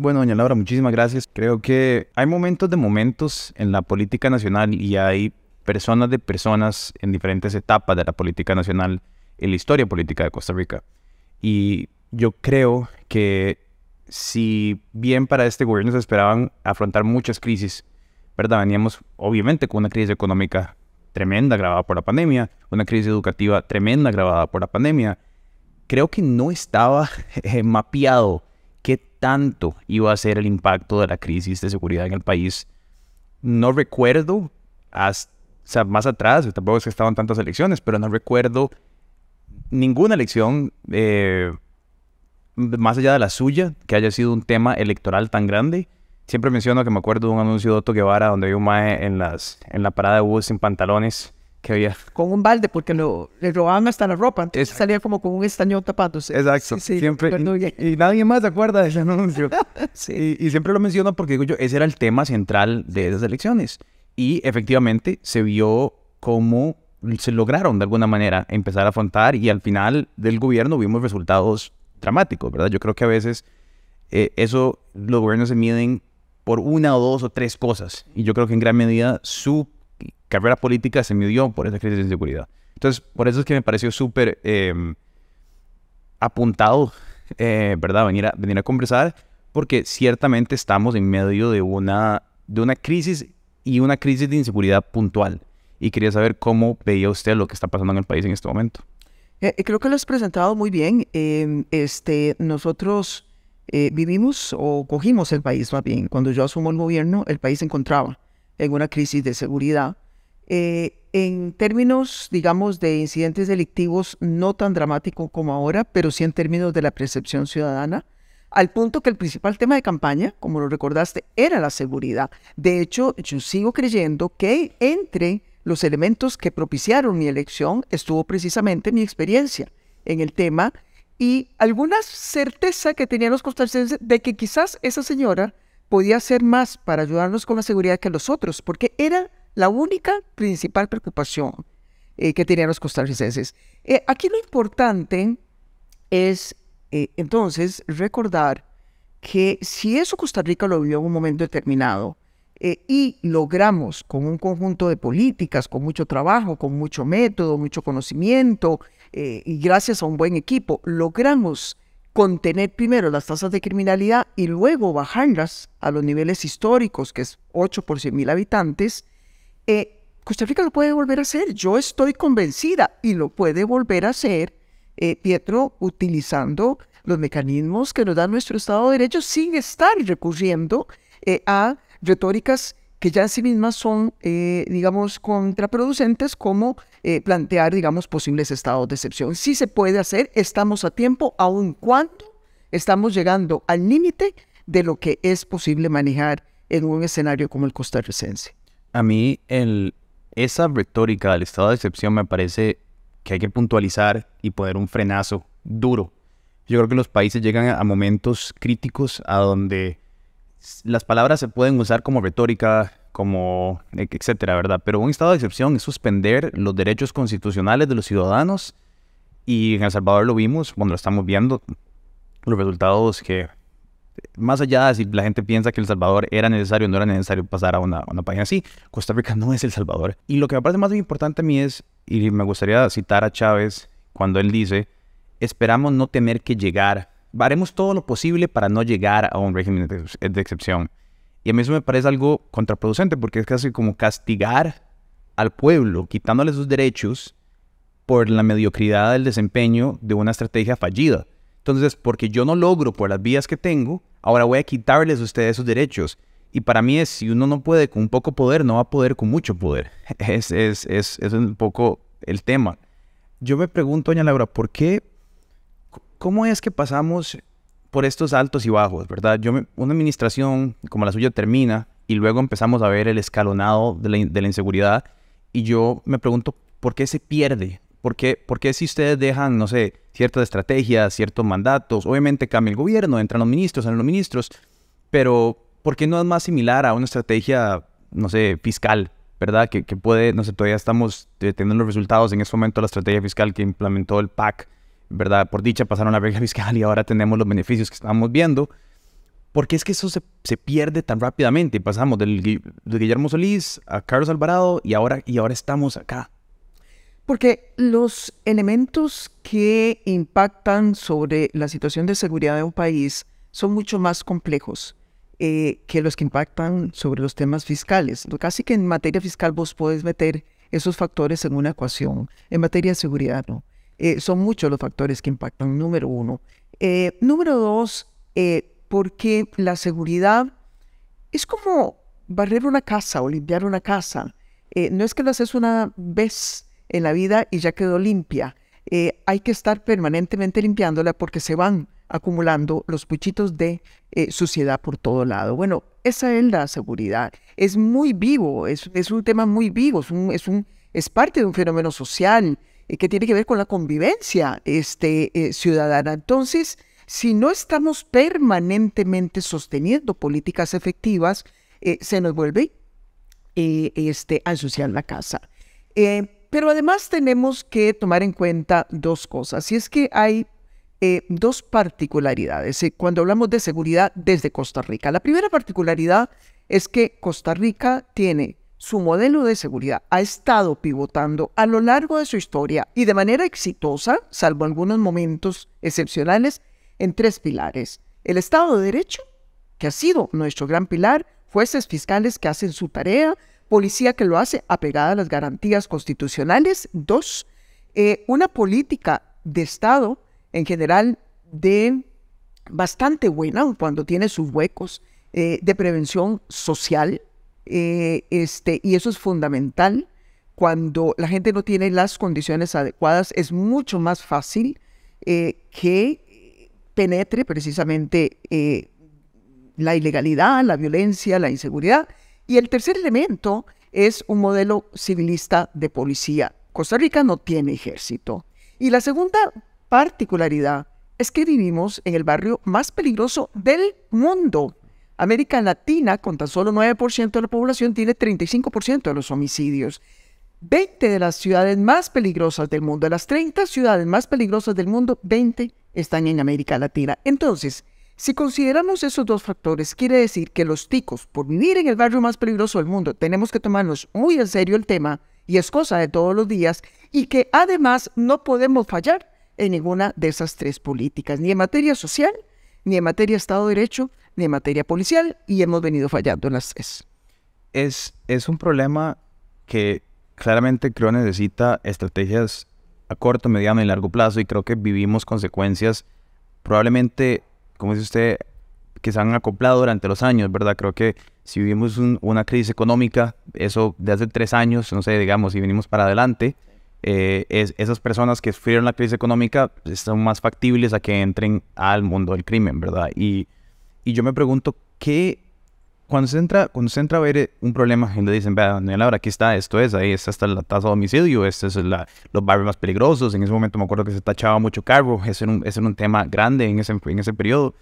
Bueno, doña Laura, muchísimas gracias. Creo que hay momentos de momentos en la política nacional y hay personas de personas en diferentes etapas de la política nacional en la historia política de Costa Rica. Y yo creo que si bien para este gobierno se esperaban afrontar muchas crisis, ¿verdad? Veníamos obviamente con una crisis económica tremenda grabada por la pandemia, una crisis educativa tremenda grabada por la pandemia. Creo que no estaba eh, mapeado qué tanto iba a ser el impacto de la crisis de seguridad en el país. No recuerdo, o sea, más atrás, tampoco es que estaban tantas elecciones, pero no recuerdo ninguna elección, eh, más allá de la suya, que haya sido un tema electoral tan grande. Siempre menciono que me acuerdo de un anuncio de Otto Guevara donde hay un mae en, las, en la parada de bus sin pantalones con un balde, porque lo, le robaban hasta la ropa. Entonces salía como con un estañón tapándose. Exacto. siempre. Y, nadie más se acuerda de ese anuncio. y, siempre lo menciono porque digo yo, ese era el tema central de esas elecciones. Y efectivamente se vio cómo se lograron de alguna manera empezar a afrontar y al final del gobierno vimos resultados dramáticos, ¿verdad? Yo creo que a veces eh, eso los gobiernos se miden por una o dos o tres cosas. Y yo creo que en gran medida su carrera política se midió por esa crisis de inseguridad. Entonces, por eso es que me pareció súper em, apuntado, eh, ¿verdad? Venir a, venir a conversar, porque ciertamente estamos en medio de una, de una crisis y una crisis de inseguridad puntual. Y quería saber cómo veía usted lo que está pasando en el país en este momento. Eh, eh, creo que lo has presentado muy bien. Em, este, nosotros vivimos o cogimos el país más bien. Cuando yo asumo el gobierno, el país se encontraba en una crisis de seguridad eh, en términos, digamos, de incidentes delictivos, no tan dramáticos como ahora, pero sí en términos de la percepción ciudadana, al punto que el principal tema de campaña, como lo recordaste, era la seguridad. De hecho, yo sigo creyendo que entre los elementos que propiciaron mi elección estuvo precisamente mi experiencia en el tema y alguna certeza que tenían los costarricenses de que quizás esa señora podía hacer más para ayudarnos con la seguridad que los otros, porque era la única principal preocupación eh, que tenían los costarricenses. Eh, aquí lo importante es eh, entonces recordar que si eso Costa Rica lo vivió en un momento determinado y logramos con un conjunto de políticas, con mucho trabajo, con mucho método, mucho conocimiento y gracias a un buen equipo, logramos contener primero las tasas de criminalidad y luego bajarlas a los niveles históricos, que es 8 por 100 mil habitantes, eh, Costa Rica lo puede volver a hacer, yo estoy convencida, y lo puede volver a hacer, eh, Pietro, utilizando los mecanismos que nos da nuestro Estado de Derecho sin estar recurriendo eh, a retóricas que ya en sí mismas son, digamos, contraproducentes, como plantear, digamos, posibles estados de excepción. Sí se puede hacer, estamos a tiempo, aun cuando estamos llegando al límite de lo que es posible manejar en un escenario como el costarricense a mí el, esa retórica del estado de excepción me parece que hay que puntualizar y poner un frenazo duro. Yo creo que los países llegan a momentos críticos a donde las palabras se pueden usar como retórica, como e, etcétera, ¿verdad? Pero un estado de excepción es suspender los derechos constitucionales de los ciudadanos y en El Salvador lo vimos, bueno, lo estamos viendo, los resultados que más allá de si la gente piensa que El Salvador era necesario o no era necesario pasar a una, página así, Costa Rica no es El Salvador. Y lo que me parece más importante a mí es, y me gustaría citar a Chávez cuando él dice, esperamos no tener que llegar, haremos todo lo posible para no llegar a un régimen de, de excepción. Y a mí eso me parece algo contraproducente porque es casi como castigar al pueblo, quitándole sus derechos por la mediocridad del desempeño de una estrategia fallida. Entonces, porque yo no logro por las vías que tengo, ahora voy a quitarles a ustedes esos derechos. Y para mí es, si uno no puede con poco poder, no va a poder con mucho poder. Es, es, es, un poco el tema. Yo me pregunto, doña Laura, ¿por qué? ¿Cómo es que pasamos por estos altos y bajos, verdad? Yo una administración como la suya termina y luego empezamos a ver el escalonado de la inseguridad y yo me pregunto, ¿por qué se pierde ¿Por qué? Porque si ustedes dejan, no sé, ciertas estrategias, ciertos mandatos, obviamente cambia el gobierno, entran los ministros, salen los ministros, pero ¿por qué no es más similar a una estrategia, no sé, fiscal, ¿verdad? Que, puede, no sé, todavía estamos eh, teniendo los resultados en ese momento de la estrategia fiscal que implementó el PAC, ¿verdad? Por dicha pasaron la regla fiscal y ahora tenemos los beneficios que estamos viendo. ¿Por qué es que eso se, se pierde tan rápidamente. Pasamos del, de Guillermo Solís a Carlos Alvarado y ahora, y ahora estamos acá. Porque los elementos que impactan sobre la situación de seguridad de un país son mucho más complejos eh, que los que impactan sobre los temas fiscales. Casi que en materia fiscal vos podés meter esos factores en una ecuación. En materia de seguridad no. Eh, son muchos los factores que impactan, número uno. Eh, número dos, porque la seguridad es como barrer una casa o limpiar una casa. no es que lo haces una vez en la vida y ya quedó limpia. Eh, hay que estar permanentemente limpiándola porque se van acumulando los puchitos de eh, suciedad por todo lado. Bueno, esa es la seguridad. Es muy vivo, es, un tema muy vivo, es, un, es, un, es parte de un fenómeno social eh, que tiene que ver con la convivencia este, ciudadana. Entonces, si no estamos permanentemente sosteniendo políticas efectivas, se nos vuelve este, a ensuciar la casa pero además tenemos que tomar en cuenta dos cosas, y es que hay eh, dos particularidades eh, cuando hablamos de seguridad desde Costa Rica. La primera particularidad es que Costa Rica tiene su modelo de seguridad, ha estado pivotando a lo largo de su historia y de manera exitosa, salvo algunos momentos excepcionales, en tres pilares. El Estado de Derecho, que ha sido nuestro gran pilar, jueces fiscales que hacen su tarea, policía que lo hace apegada a las garantías constitucionales. Dos, eh, una política de Estado en general de bastante buena cuando tiene sus huecos eh, de prevención social. Eh, este, y eso es fundamental. Cuando la gente no tiene las condiciones adecuadas, es mucho más fácil que penetre precisamente la ilegalidad, la violencia, la inseguridad. Y el tercer elemento es un modelo civilista de policía. Costa Rica no tiene ejército. Y la segunda particularidad es que vivimos en el barrio más peligroso del mundo. América Latina, con tan solo 9% de la población, tiene 35% de los homicidios. 20 de las ciudades más peligrosas del mundo, de las 30 ciudades más peligrosas del mundo, 20 están en América Latina. Entonces, si consideramos esos dos factores, quiere decir que los ticos, por vivir en el barrio más peligroso del mundo, tenemos que tomarnos muy en serio el tema y es cosa de todos los días y que además no podemos fallar en ninguna de esas tres políticas, ni en materia social, ni en materia Estado de Derecho, ni en materia policial y hemos venido fallando en las tres. Es, es un problema que claramente creo necesita estrategias a corto, mediano y largo plazo y creo que vivimos consecuencias probablemente como dice usted, que se han acoplado durante los años, ¿verdad? Creo que si vivimos una crisis económica, eso de hace tres años, no sé, digamos, y venimos para adelante, eh, esas personas que sufrieron la crisis económica pues, son más factibles a que entren al mundo del crimen, ¿verdad? Y, y yo me pregunto, ¿qué cuando se entra, cuando se entra a ver eh, un problema, le dicen, vea, Daniel, ahora aquí está, esto es, ahí está, la tasa de homicidio, estos es los barrios más peligrosos. En ese momento me acuerdo que se tachaba mucho cargo, ese era un, un tema grande en ese, en ese periodo.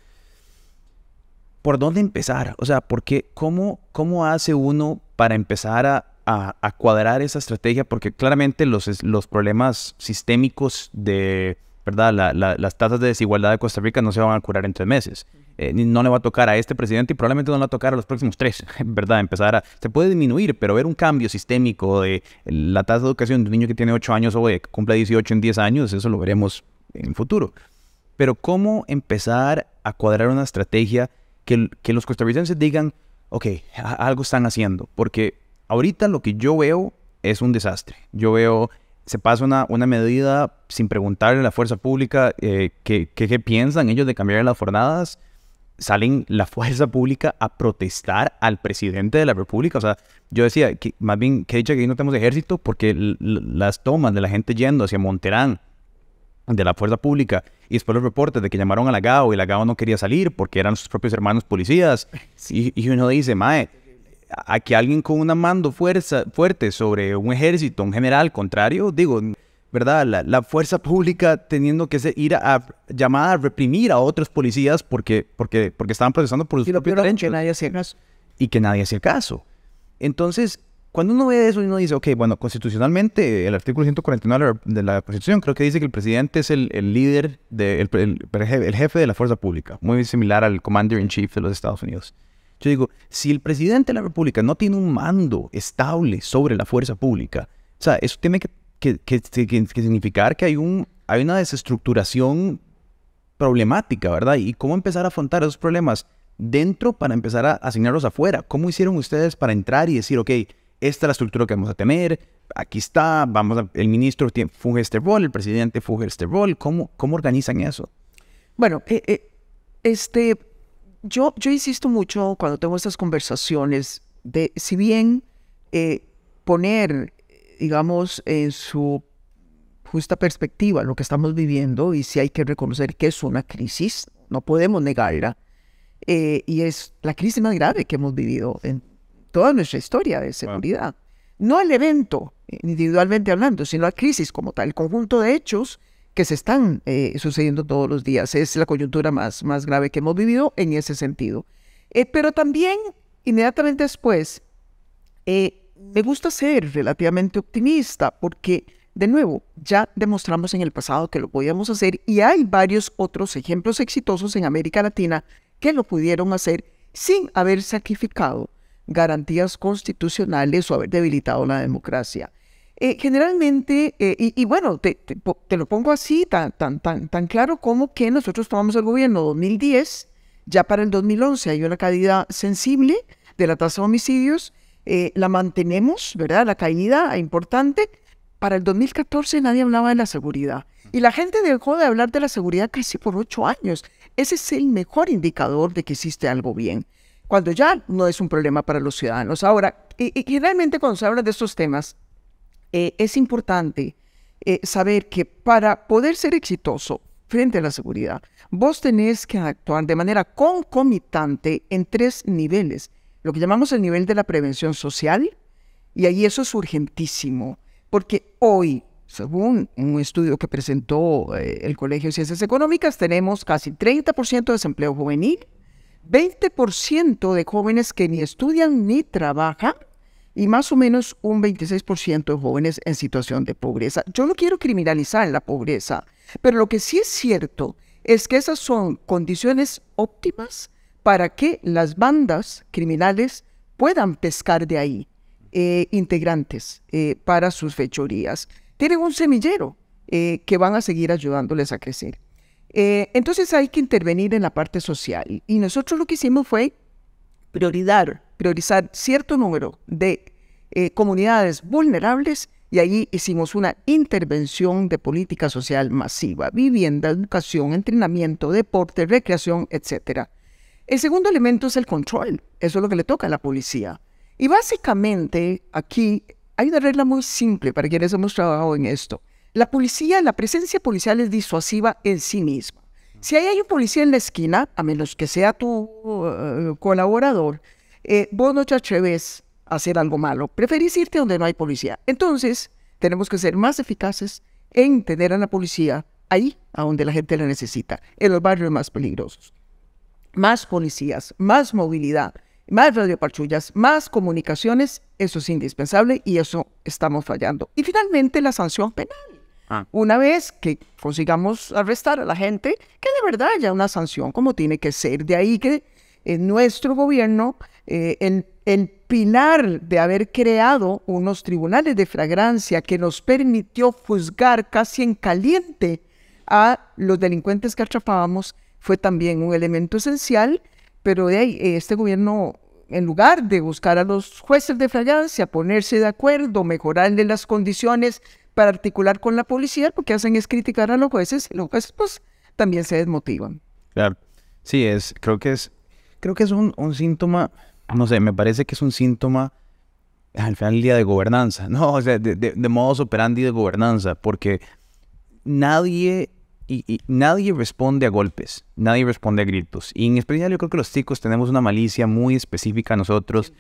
¿Por dónde empezar? O sea, qué? ¿cómo, cómo hace uno para empezar a, a, a cuadrar esa estrategia? Porque claramente los, los problemas sistémicos de ¿verdad? las tasas de desigualdad de Costa Rica no se van a curar en tres meses. Eh, no le va a tocar a este presidente y probablemente no le va a tocar a los próximos tres, ¿verdad? Empezar a... Se puede disminuir, pero ver un cambio sistémico de la tasa de educación de un niño que tiene 8 años o que cumple 18 en 10 años, eso lo veremos en el futuro. Pero ¿cómo empezar a cuadrar una estrategia que, que los costarricenses digan, ok, algo están haciendo? Porque ahorita lo que yo veo es un desastre. Yo veo se pasa una, una medida sin preguntarle a la fuerza pública eh, qué, piensan ellos de cambiar las jornadas. Salen la fuerza pública a protestar al presidente de la República. O sea, yo decía, que, más bien, que dicho que no tenemos ejército porque las tomas de la gente yendo hacia Monterán de la fuerza pública y después los reportes de que llamaron a la GAO y la GAO no quería salir porque eran sus propios hermanos policías. Y, y uno dice, mae, a que alguien con una mando fuerte sobre un ejército, un general contrario, digo, ¿verdad? La, fuerza pública teniendo que ir a, llamar a reprimir a otros policías porque, porque, porque estaban procesando por sus y Que nadie hacía caso. Y que nadie hacía caso. Entonces, cuando uno ve eso, y uno dice, ok, bueno, constitucionalmente, el artículo 149 de la Constitución creo que dice que el presidente es el, líder, del el, jefe de la fuerza pública, muy similar al commander in chief de los Estados Unidos. Yo digo, si el presidente de la República no tiene un mando estable sobre la fuerza pública, o sea, eso tiene que, que, significar que hay, un, hay una desestructuración problemática, ¿verdad? Y cómo empezar a afrontar esos problemas dentro para empezar a asignarlos afuera. ¿Cómo hicieron ustedes para entrar y decir, ok, esta es la estructura que vamos a tener, aquí está, vamos el ministro tiene, funge este rol, el presidente funge este rol, ¿cómo, organizan eso? Bueno, eh, eh, este, yo, insisto mucho cuando tengo estas conversaciones de, si bien eh, poner, digamos, en su justa perspectiva lo que estamos viviendo y si hay que reconocer que es una crisis, no podemos negarla, eh, y es la crisis más grave que hemos vivido en toda nuestra historia de seguridad. No el evento, eh, individualmente hablando, sino la crisis como tal, el conjunto de hechos que se están eh, sucediendo todos los días. Es la coyuntura más, más grave que hemos vivido en ese sentido. Eh, pero también, inmediatamente después, eh, me gusta ser relativamente optimista porque, de nuevo, ya demostramos en el pasado que lo podíamos hacer y hay varios otros ejemplos exitosos en América Latina que lo pudieron hacer sin haber sacrificado garantías constitucionales o haber debilitado la democracia. Eh, generalmente, eh, y, bueno, te, lo pongo así, tan, tan, tan, tan claro como que nosotros tomamos el gobierno 2010, ya para el 2011 hay una caída sensible de la tasa de homicidios, eh, la mantenemos, ¿verdad? La caída importante. Para el 2014 nadie hablaba de la seguridad. Y la gente dejó de hablar de la seguridad casi por ocho años. Ese es el mejor indicador de que existe algo bien, cuando ya no es un problema para los ciudadanos. Ahora, y, generalmente cuando se habla de estos temas, eh, es importante eh, saber que para poder ser exitoso frente a la seguridad, vos tenés que actuar de manera concomitante en tres niveles. Lo que llamamos el nivel de la prevención social, y ahí eso es urgentísimo, porque hoy, según un estudio que presentó eh, el Colegio de Ciencias Económicas, tenemos casi 30% de desempleo juvenil, 20% de jóvenes que ni estudian ni trabajan, y más o menos un 26% de jóvenes en situación de pobreza. Yo no quiero criminalizar la pobreza, pero lo que sí es cierto es que esas son condiciones óptimas para que las bandas criminales puedan pescar de ahí eh, integrantes eh, para sus fechorías. Tienen un semillero eh, que van a seguir ayudándoles a crecer. entonces hay que intervenir en la parte social y nosotros lo que hicimos fue priorizar, priorizar cierto número de eh, comunidades vulnerables y allí hicimos una intervención de política social masiva, vivienda, educación, entrenamiento, deporte, recreación, etc. El segundo elemento es el control, eso es lo que le toca a la policía. Y básicamente aquí hay una regla muy simple para quienes hemos trabajado en esto. La policía, la presencia policial es disuasiva en sí misma. Si hay un policía en la esquina, a menos que sea tu eh, colaborador, eh, vos no te atreves a hacer algo malo. Preferís irte donde no hay policía. Entonces, tenemos que ser más eficaces en tener a la policía ahí, a donde la gente la necesita, en los barrios más peligrosos. Más policías, más movilidad, más radioparchullas, más comunicaciones, eso es indispensable y eso estamos fallando. Y finalmente, la sanción penal. Ah. Una vez que consigamos arrestar a la gente, que de verdad haya una sanción como tiene que ser. De ahí que en nuestro gobierno, eh, el, el pilar de haber creado unos tribunales de fragancia que nos permitió juzgar casi en caliente a los delincuentes que atrapábamos, fue también un elemento esencial, pero de ahí, eh, este gobierno en lugar de buscar a los jueces de fragancia, ponerse de acuerdo, mejorarle las condiciones, para articular con la policía, porque hacen es criticar a los jueces y los jueces pues también se desmotivan. Claro. Sí, es, creo que es, creo que es un, síntoma, no sé, me parece que es un síntoma al final del día de gobernanza, ¿no? O sea, de, de, modos operandi de gobernanza, porque nadie, y, nadie responde a golpes, nadie responde a gritos. Y en especial yo creo que los chicos tenemos una malicia muy específica a nosotros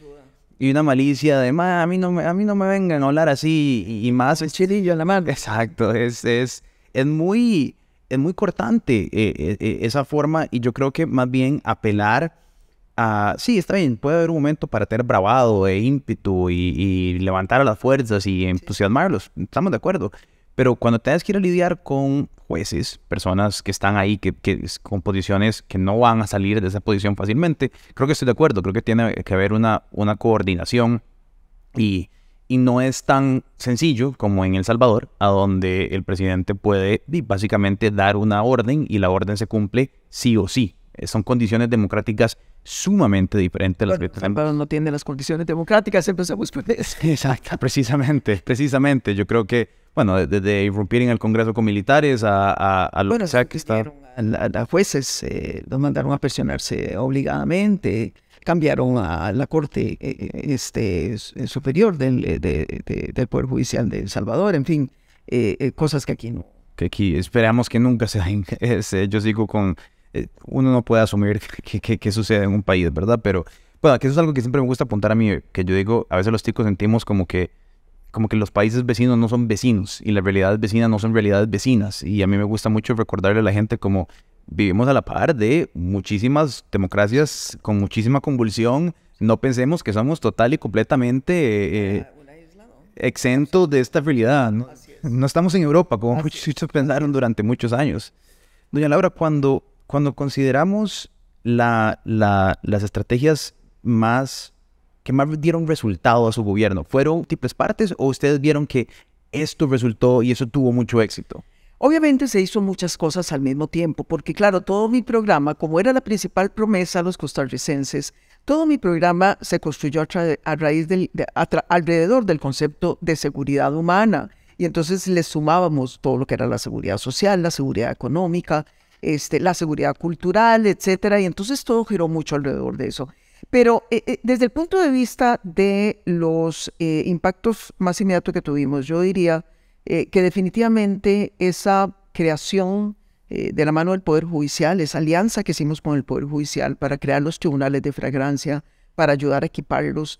y una malicia de, a mí no me, a mí no me vengan a hablar así y, más el chilillo en la mano. Exacto, es, es, muy, es muy cortante eh, eh, eh, esa forma y yo creo que más bien apelar a, sí, está bien, puede haber un momento para tener bravado e ímpetu y, y levantar a las fuerzas y entusiasmarlos, estamos de acuerdo, pero cuando tienes que ir a lidiar con jueces, personas que están ahí, que, que, con posiciones que no van a salir de esa posición fácilmente, creo que estoy de acuerdo, creo que tiene que haber una, una coordinación y, y no es tan sencillo como en El Salvador, a donde el presidente puede básicamente dar una orden y la orden se cumple sí o sí. Eh, son condiciones democráticas sumamente diferentes. Bueno, las que no tiene las condiciones democráticas, empezamos por eso. Exacto, precisamente, precisamente. Yo creo que, bueno, desde irrumpir en el Congreso con militares a, a, lo que sea que está... jueces eh, los mandaron a presionarse obligadamente, cambiaron a la Corte eh, este, Superior del, del Poder Judicial de El Salvador, en fin, cosas que aquí no. Que aquí esperamos que nunca se den. yo sigo con eh, uno no puede asumir qué sucede en un país, ¿verdad? Pero bueno, pues, que eso es algo que siempre me gusta apuntar a mí, que yo digo, a veces los chicos sentimos como que, como que los países vecinos no son vecinos y las realidades vecinas no son realidades vecinas. Y a mí me gusta mucho recordarle a la gente como vivimos a la par de muchísimas democracias con muchísima convulsión. No pensemos que somos total y completamente eh, eh, exentos de esta realidad. No, no estamos en Europa, como muchos pensaron durante muchos años. Doña Laura, cuando cuando consideramos las estrategias más que más dieron resultado a su gobierno, ¿fueron múltiples partes o ustedes vieron que esto resultó y eso tuvo mucho éxito? Obviamente se hizo muchas cosas al mismo tiempo, porque claro, todo mi programa, como era la principal promesa a los costarricenses, todo mi programa se construyó a, raíz del, alrededor del concepto de seguridad humana. Y entonces le sumábamos todo lo que era la seguridad social, la seguridad económica, este, la seguridad cultural, etcétera. Y entonces todo giró mucho alrededor de eso. Pero eh, eh, desde el punto de vista de los eh, impactos más inmediatos que tuvimos, yo diría que definitivamente esa creación de la mano del Poder Judicial, esa alianza que hicimos con el Poder Judicial para crear los tribunales de fragrancia, para ayudar a equiparlos,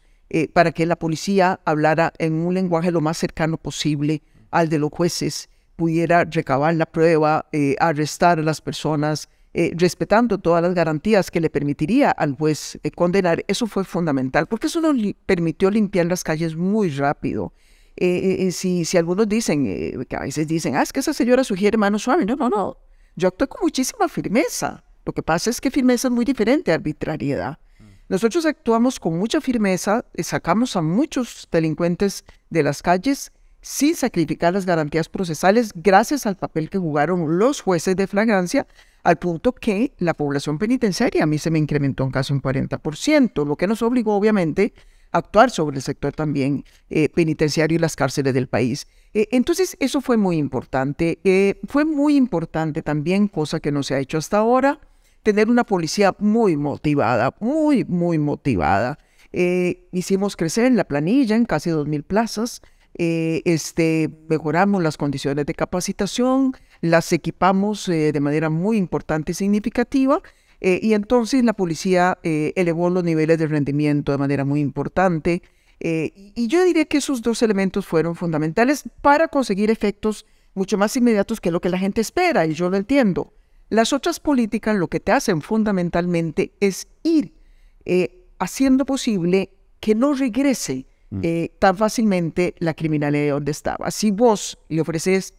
para que la policía hablara en un lenguaje lo más cercano posible al de los jueces, pudiera recabar la prueba, eh, arrestar a las personas, eh, respetando todas las garantías que le permitiría al juez eh, condenar, eso fue fundamental, porque eso nos permitió limpiar las calles muy rápido. si, algunos dicen, que a veces dicen, ah, es que esa señora sugiere mano suave, no, no, no, yo actué con muchísima firmeza. Lo que pasa es que firmeza es muy diferente a arbitrariedad. Mm. Nosotros actuamos con mucha firmeza, sacamos a muchos delincuentes de las calles sin sacrificar las garantías procesales gracias al papel que jugaron los jueces de flagrancia, al punto que la población penitenciaria a mí se me incrementó en casi un 40%, lo que nos obligó obviamente a actuar sobre el sector también eh, penitenciario y las cárceles del país. Eh, entonces, eso fue muy importante. Eh, fue muy importante también, cosa que no se ha hecho hasta ahora, tener una policía muy motivada, muy, muy motivada. hicimos crecer en la planilla en casi 2.000 plazas. Eh, este, mejoramos las condiciones de capacitación, las equipamos eh, de manera muy importante y significativa, eh, y entonces la policía elevó los niveles de rendimiento de manera muy importante. y yo diría que esos dos elementos fueron fundamentales para conseguir efectos mucho más inmediatos que lo que la gente espera, y yo lo entiendo. Las otras políticas lo que te hacen fundamentalmente es ir haciendo posible que no regrese Mm. Eh, tan fácilmente la criminalidad donde estaba. Si vos le ofreces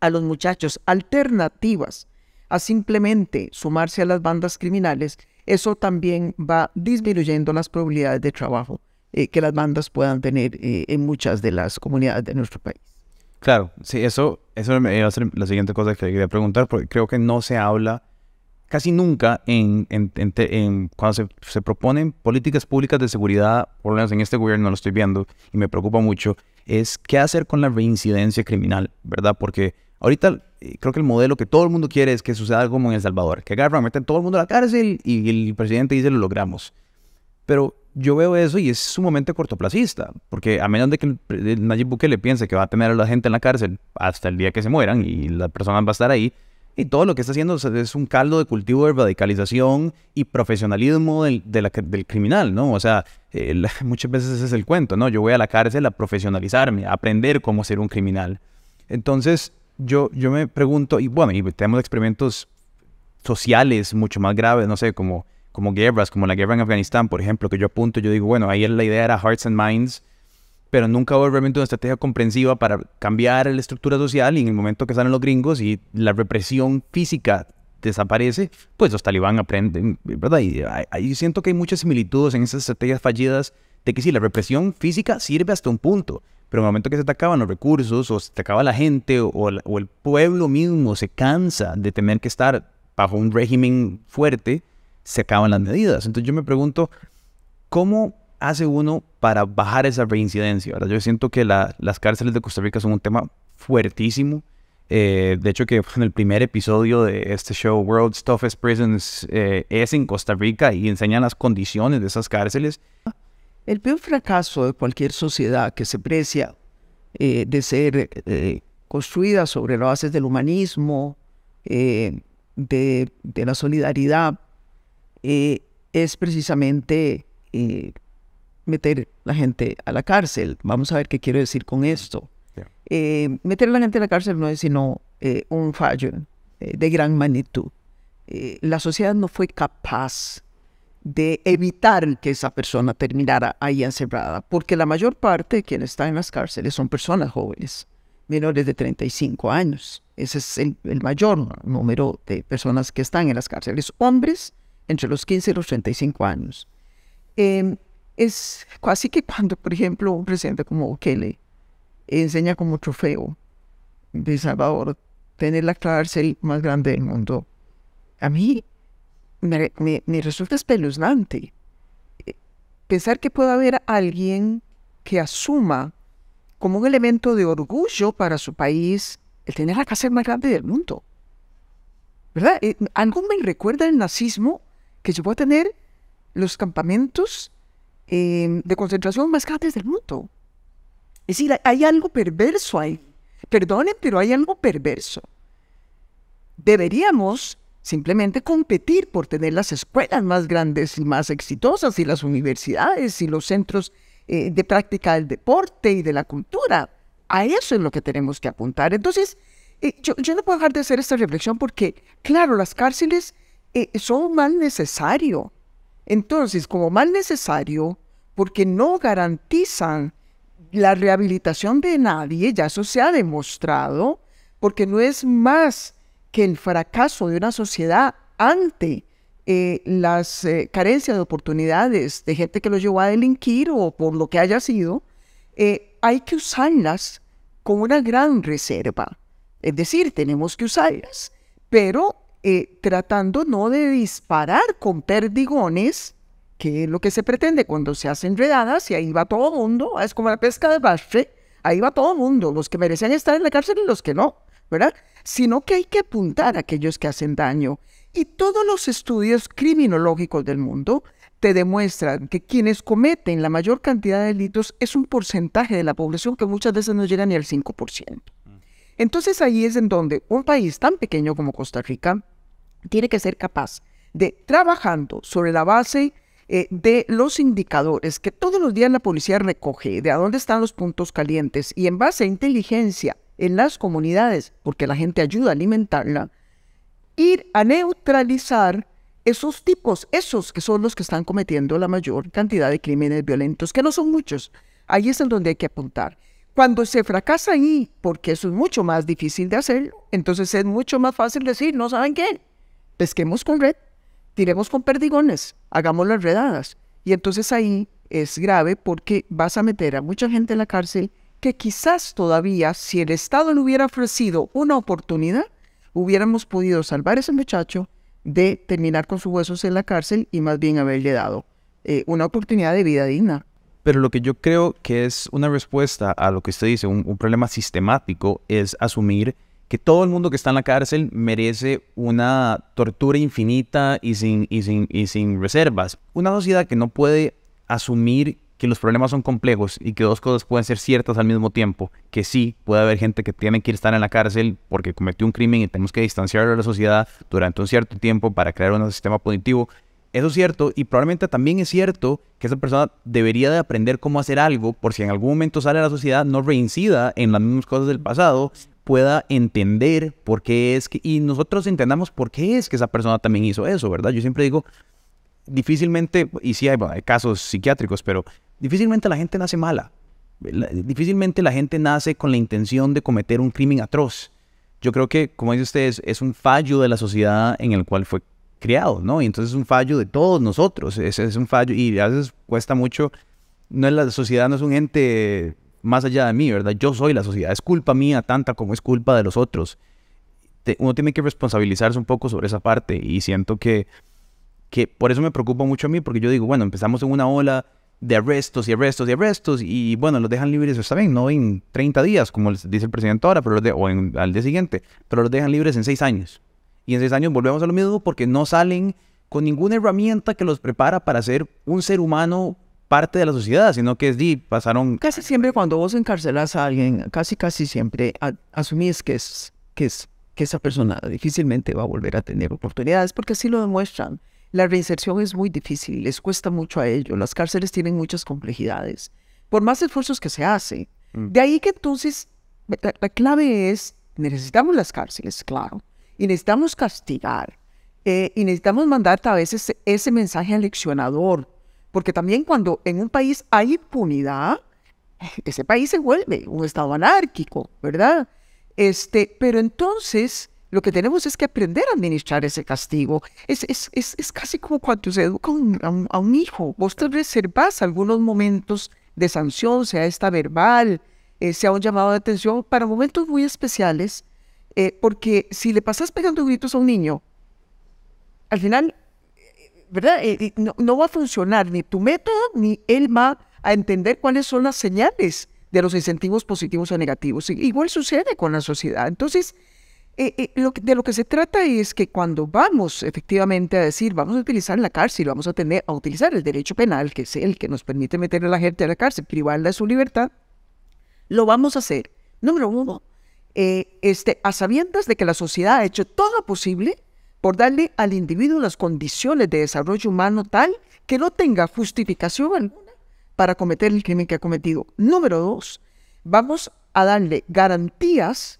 a los muchachos alternativas a simplemente sumarse a las bandas criminales, eso también va disminuyendo las probabilidades de trabajo eh, que las bandas puedan tener eh, en muchas de las comunidades de nuestro país. Claro, sí, eso, eso va la siguiente cosa que quería preguntar, porque creo que no se habla casi nunca en, cuando se, proponen políticas públicas de seguridad, por lo menos en este gobierno lo estoy viendo y me preocupa mucho, es qué hacer con la reincidencia criminal, ¿verdad? Porque ahorita eh, creo que el modelo que todo el mundo quiere es que suceda algo como en El Salvador, que agarran, meten todo el mundo a la cárcel y el presidente dice lo logramos. Pero yo veo eso y es sumamente cortoplacista, porque a menos de que Nayib Bukele piense que va a tener a la gente en la cárcel hasta el día que se mueran y la persona va a estar ahí, y todo lo que está haciendo es un caldo de cultivo de radicalización y profesionalismo del, del criminal, ¿no? O sea, muchas veces ese es el cuento, ¿no? Yo voy a la cárcel a profesionalizarme, a aprender cómo ser un criminal. Entonces, yo, yo me pregunto, y bueno, y tenemos experimentos sociales mucho más graves, no sé, como, como guerras, como la guerra en Afganistán, por ejemplo, que yo apunto, yo digo, bueno, ahí la idea era Hearts and Minds, pero nunca hubo realmente una estrategia comprensiva para cambiar la estructura social y en el momento que salen los gringos y la represión física desaparece, pues los talibán aprenden, ¿verdad? Y ahí siento que hay muchas similitudes en esas estrategias fallidas de que sí, la represión física sirve hasta un punto, pero en el momento que se te acaban los recursos o se te acaba la gente o el pueblo mismo se cansa de tener que estar bajo un régimen fuerte, se acaban las medidas. Entonces yo me pregunto, ¿cómo hace uno para bajar esa reincidencia? Yo siento que las cárceles de Costa Rica son un tema fuertísimo. Eh, de hecho, que en el primer episodio de este show, World's Toughest Prisons, eh, es en Costa Rica y enseñan las condiciones de esas cárceles. El peor fracaso de cualquier sociedad que se precia eh, de ser construida sobre las bases del humanismo, de, la solidaridad, es precisamente meter la gente a la cárcel. Vamos a ver qué quiero decir con esto. Eh, meter la gente a la cárcel no es sino eh, un fallo eh, de gran magnitud. la sociedad no fue capaz de evitar que esa persona terminara ahí encerrada, porque la mayor parte de quienes están en las cárceles son personas jóvenes, menores de 35 años. Ese es el, el mayor número de personas que están en las cárceles, hombres entre los 15 y los 35 años. Em, es casi que cuando, por ejemplo, un presidente como Kelly enseña como trofeo de Salvador tener la cárcel más grande del mundo, a mí me, resulta espeluznante eh, pensar que pueda haber alguien que asuma como un elemento de orgullo para su país el tener la cárcel más grande del mundo. ¿Verdad? Eh, algo me recuerda el nazismo que llevó a tener los campamentos Em, de concentración más grandes del mundo. Es decir, hay algo perverso ahí. Perdone, pero hay algo perverso. Deberíamos simplemente competir por tener las escuelas más grandes y más exitosas y las universidades y los centros eh, de práctica del deporte y de la cultura. A eso es lo que tenemos que apuntar. Entonces, eh, yo, no puedo dejar de hacer esta reflexión porque, claro, las cárceles eh, son un mal necesario, entonces, como mal necesario, porque no garantizan la rehabilitación de nadie, ya eso se ha demostrado, porque no es más que el fracaso de una sociedad ante eh, las eh, carencias de oportunidades de gente que lo llevó a delinquir o por lo que haya sido, eh, hay que usarlas con una gran reserva. Es decir, tenemos que usarlas, pero eh, tratando no de disparar con perdigones, que es lo que se pretende cuando se hacen redadas, y ahí va todo el mundo, ah, es como la pesca de bastre, ahí va todo el mundo, los que merecen estar en la cárcel y los que no, ¿verdad? Sino que hay que apuntar a aquellos que hacen daño. Y todos los estudios criminológicos del mundo te demuestran que quienes cometen la mayor cantidad de delitos es un porcentaje de la población que muchas veces no llega ni al 5%. Mm. Entonces ahí es en donde un país tan pequeño como Costa Rica, tiene que ser capaz de, trabajando sobre la base eh, de los indicadores que todos los días la policía recoge, de a dónde están los puntos calientes y en base a inteligencia en las comunidades, porque la gente ayuda a alimentarla, ir a neutralizar esos tipos, esos que son los que están cometiendo la mayor cantidad de crímenes violentos, que no son muchos. Ahí es en donde hay que apuntar. Cuando se fracasa ahí, porque eso es mucho más difícil de hacer, entonces es mucho más fácil decir, no saben qué, pesquemos con red, tiremos con perdigones, hagamos las redadas. Y entonces ahí es grave porque vas a meter a mucha gente en la cárcel que quizás todavía, si el Estado le hubiera ofrecido una oportunidad, hubiéramos podido salvar a ese muchacho de terminar con sus huesos en la cárcel y más bien haberle dado eh, una oportunidad de vida digna. Pero lo que yo creo que es una respuesta a lo que usted dice, un problema sistemático, es asumir que todo el mundo que está en la cárcel merece una tortura infinita y sin, y sin, y sin reservas. Una sociedad que no puede asumir que los problemas son complejos y que dos cosas pueden ser ciertas al mismo tiempo, que sí puede haber gente que tiene que estar en la cárcel porque cometió un crimen y tenemos que distanciarlo de la sociedad durante un cierto tiempo para crear un sistema punitivo. Eso es cierto y probablemente también es cierto que esa persona debería de aprender cómo hacer algo por si en algún momento sale a la sociedad no reincida en las mismas cosas del pasado, pueda entender por qué es que, y nosotros entendamos por qué es que esa persona también hizo eso, ¿verdad? Yo siempre digo, difícilmente, y sí hay, casos psiquiátricos, pero difícilmente la gente nace mala, difícilmente la gente nace con la intención de cometer un crimen atroz. Yo creo que, como dice usted, es un fallo de la sociedad en el cual fue criado, ¿no? Y entonces es un fallo de todos nosotros, es, es un fallo, y a veces cuesta mucho, no es la sociedad, no es un ente más allá de mí, ¿verdad? Yo soy la sociedad. Es culpa mía tanta como es culpa de los otros. uno tiene que responsabilizarse un poco sobre esa parte y siento que, que por eso me preocupa mucho a mí, porque yo digo, bueno, empezamos en una ola de arrestos y arrestos y arrestos y bueno, los dejan libres, está bien, no en 30 días, como dice el presidente ahora, pero o en, al día siguiente, pero los dejan libres en 6 años. Y en 6 años volvemos a lo mismo porque no salen con ninguna herramienta que los prepara para ser un ser humano parte de la sociedad, sino que es di, pasaron... Casi siempre cuando vos encarcelas a alguien, casi casi siempre asumís que es, que esa persona difícilmente va a volver a tener oportunidades porque así lo demuestran. La reinserción es muy difícil, les cuesta mucho a ellos, las cárceles tienen muchas complejidades, por más esfuerzos que se hacen, mm. De ahí que entonces la, clave es, necesitamos las cárceles, claro, y necesitamos castigar, eh, y necesitamos mandar a veces ese mensaje aleccionador porque también cuando en un país hay impunidad, ese país se vuelve un estado anárquico, ¿verdad? Este, pero entonces lo que tenemos es que aprender a administrar ese castigo. Es, es, es, casi como cuando se educa a, un, hijo. Vos te reservas algunos momentos de sanción, sea esta verbal, eh, sea un llamado de atención, para momentos muy especiales, eh, porque si le pasas pegando gritos a un niño, al final ¿verdad? Eh, no, va a funcionar ni tu método ni él va a entender cuáles son las señales de los incentivos positivos o negativos. Igual sucede con la sociedad. Entonces, eh, eh, de lo que se trata es que cuando vamos efectivamente a decir, vamos a utilizar la cárcel, vamos a, tener, a utilizar el derecho penal, que es el que nos permite meter a la gente a la cárcel, privarla de su libertad, lo vamos a hacer. Número uno, este, a sabiendas de que la sociedad ha hecho todo posible por darle al individuo las condiciones de desarrollo humano tal que no tenga justificación para cometer el crimen que ha cometido. Número dos, vamos a darle garantías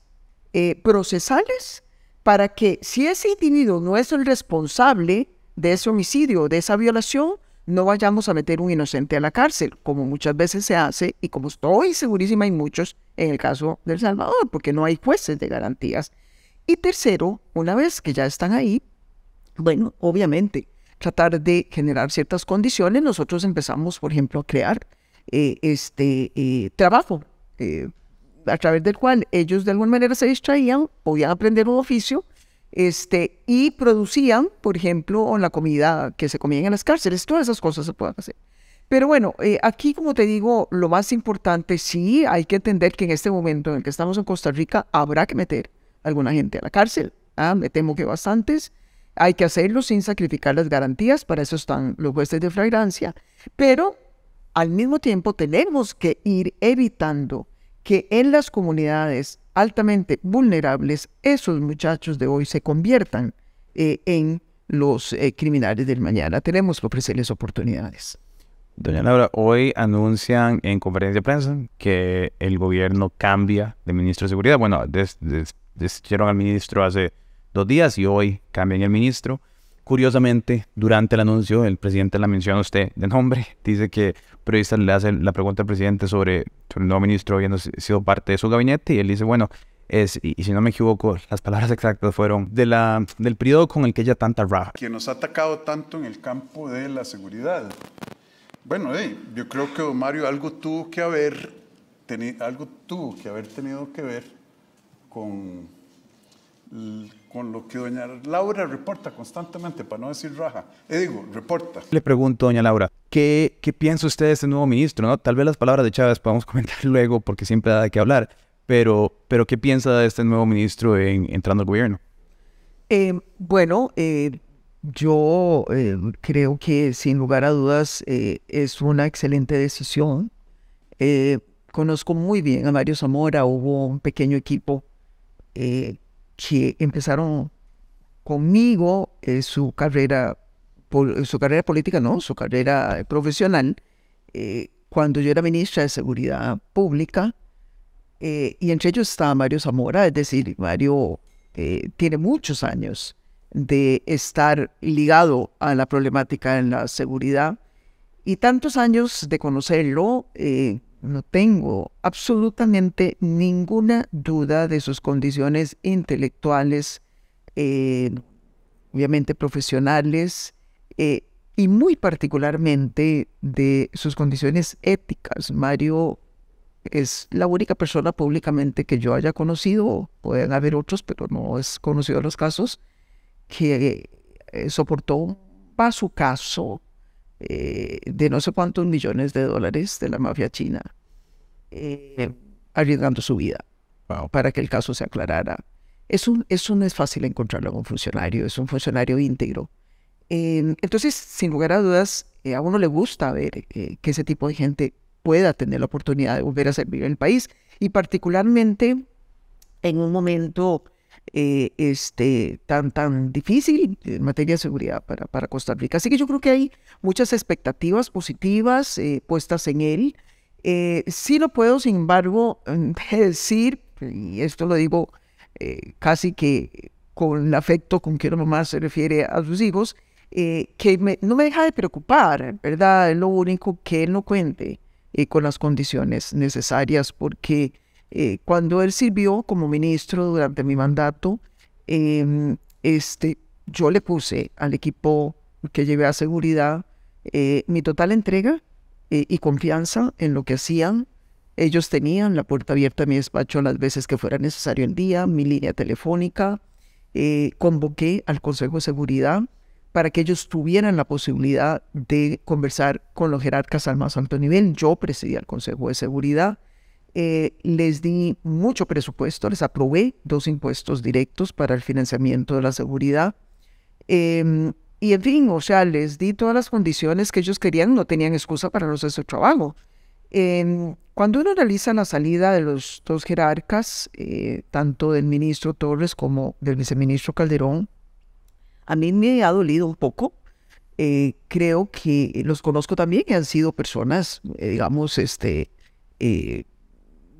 eh, procesales para que si ese individuo no es el responsable de ese homicidio, de esa violación, no vayamos a meter un inocente a la cárcel, como muchas veces se hace y como estoy segurísima hay muchos en el caso del Salvador, porque no hay jueces de garantías y tercero, una vez que ya están ahí, bueno, obviamente, tratar de generar ciertas condiciones. Nosotros empezamos, por ejemplo, a crear eh, este eh, trabajo eh, a través del cual ellos de alguna manera se distraían, podían aprender un oficio este, y producían, por ejemplo, la comida que se comía en las cárceles. Todas esas cosas se pueden hacer. Pero bueno, aquí como te digo, lo más importante, sí hay que entender que en este momento en el que estamos en Costa Rica habrá que meter alguna gente a la cárcel. Ah, me temo que bastantes. Hay que hacerlo sin sacrificar las garantías, para eso están los jueces de flagrancia. Pero al mismo tiempo tenemos que ir evitando que en las comunidades altamente vulnerables esos muchachos de hoy se conviertan eh, en los eh, criminales del mañana. Tenemos que ofrecerles oportunidades. Doña Laura, hoy anuncian en conferencia de prensa que el gobierno cambia de ministro de Seguridad. Bueno, desde destituyeron al ministro hace dos días y hoy cambian el ministro. Curiosamente, durante el anuncio, el presidente la menciona a usted de nombre. Dice que periodistas le hacen la pregunta al presidente sobre, el nuevo ministro habiendo sido parte de su gabinete y él dice, bueno, es, y, si no me equivoco, las palabras exactas fueron de la, del periodo con el que ella tanta raja. Que nos ha atacado tanto en el campo de la seguridad. Bueno, eh, yo creo que Mario algo tuvo que haber, algo tuvo que haber tenido que ver con, lo que doña Laura reporta constantemente, para no decir raja. Eh, digo, reporta. Le pregunto, doña Laura, ¿qué, piensa usted de este nuevo ministro? ¿no? Tal vez las palabras de Chávez podemos comentar luego porque siempre da de qué hablar, pero, pero ¿qué piensa de este nuevo ministro en, entrando al gobierno? Eh, bueno, eh, yo creo que sin lugar a dudas es una excelente decisión. conozco muy bien a Mario Zamora, hubo un pequeño equipo eh, que empezaron conmigo eh, su carrera eh, su carrera política no su carrera profesional cuando yo era ministra de seguridad pública y entre ellos está Mario Zamora es decir Mario tiene muchos años de estar ligado a la problemática en la seguridad y tantos años de conocerlo no tengo absolutamente ninguna duda de sus condiciones intelectuales, eh, obviamente profesionales, eh, y muy particularmente de sus condiciones éticas. Mario es la única persona públicamente que yo haya conocido, pueden haber otros, pero no es conocido los casos, que eh, soportó para su caso eh, de no sé cuántos millones de dólares de la mafia china, eh, arriesgando su vida para que el caso se aclarara. Eso, no es fácil encontrarlo en un funcionario, es un funcionario íntegro. entonces, sin lugar a dudas, eh, a uno le gusta ver que ese tipo de gente pueda tener la oportunidad de volver a servir en el país y particularmente en un momento eh, este, tan, tan difícil en materia de seguridad para, para, Costa Rica. Así que yo creo que hay muchas expectativas positivas eh, puestas en él. Eh, sí lo puedo, sin embargo, decir, y esto lo digo casi que con el afecto con que la mamá se refiere a sus hijos, que no me deja de preocupar, ¿verdad? Es lo único que no cuente con las condiciones necesarias porque eh, cuando él sirvió como ministro durante mi mandato, em, este, yo le puse al equipo que llevé a seguridad eh, mi total entrega eh, y confianza en lo que hacían. Ellos tenían la puerta abierta a mi despacho las veces que fuera necesario el día, mi línea telefónica. convoqué al Consejo de Seguridad para que ellos tuvieran la posibilidad de conversar con los jerarcas al más alto nivel. Yo presidía el Consejo de Seguridad eh, les di mucho presupuesto, les aprobé dos impuestos directos para el financiamiento de la seguridad. Em, y en fin, o sea, les di todas las condiciones que ellos querían, no tenían excusa para no hacer su trabajo. Em, cuando uno analiza la salida de los dos jerarcas, eh, tanto del ministro Torres como del viceministro Calderón, a mí me ha dolido un poco. Eh, creo que los conozco también que han sido personas, digamos, este,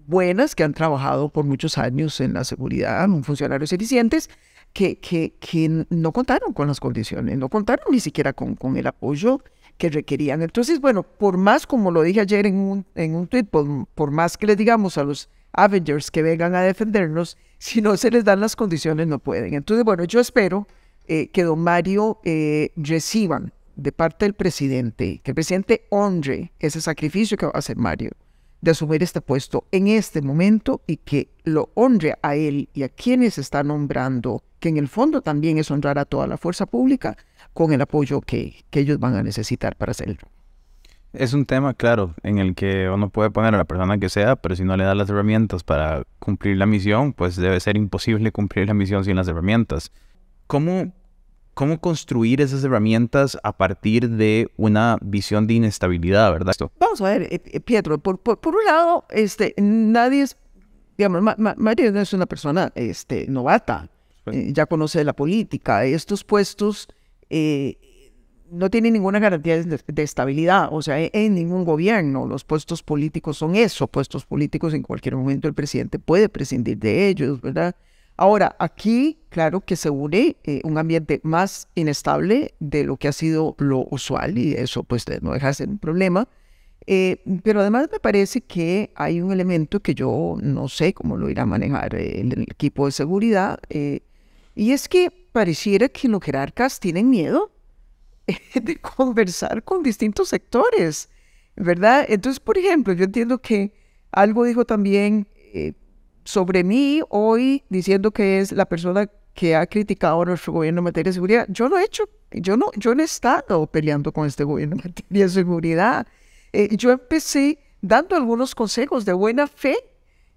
buenas que han trabajado por muchos años en la seguridad, funcionarios eficientes, que, que, que no contaron con las condiciones, no contaron ni siquiera con, con el apoyo que requerían. Entonces, bueno, por más, como lo dije ayer en un, en un tweet, por, más que les digamos a los Avengers que vengan a defendernos, si no se les dan las condiciones, no pueden. Entonces, bueno, yo espero eh, que don Mario eh, reciban de parte del presidente, que el presidente honre ese sacrificio que va a hacer Mario de asumir este puesto en este momento y que lo honre a él y a quienes está nombrando, que en el fondo también es honrar a toda la fuerza pública con el apoyo que, que ellos van a necesitar para hacerlo. Es un tema, claro, en el que uno puede poner a la persona que sea, pero si no le da las herramientas para cumplir la misión, pues debe ser imposible cumplir la misión sin las herramientas. ¿Cómo cómo construir esas herramientas a partir de una visión de inestabilidad, ¿verdad? Vamos a ver, eh, eh, Pietro, por, un lado, este, nadie es, digamos, María no es una persona este, novata, eh, ya conoce la política, estos puestos no tienen ninguna garantía de, estabilidad, o sea, e, en ningún gobierno los puestos políticos son eso, puestos políticos en cualquier momento el presidente puede prescindir de ellos, ¿verdad? Ahora, aquí, claro que se une eh, un ambiente más inestable de lo que ha sido lo usual y eso pues no deja de ser un problema. Eh, pero además me parece que hay un elemento que yo no sé cómo lo irá a manejar eh, el, equipo de seguridad y es que pareciera que los jerarcas tienen miedo de conversar con distintos sectores, ¿verdad? Entonces, por ejemplo, yo entiendo que algo dijo también sobre mí hoy diciendo que es la persona que ha criticado a nuestro gobierno en materia de seguridad. Yo no he hecho, yo no, yo no he estado peleando con este gobierno en materia de seguridad. Eh, yo empecé dando algunos consejos de buena fe,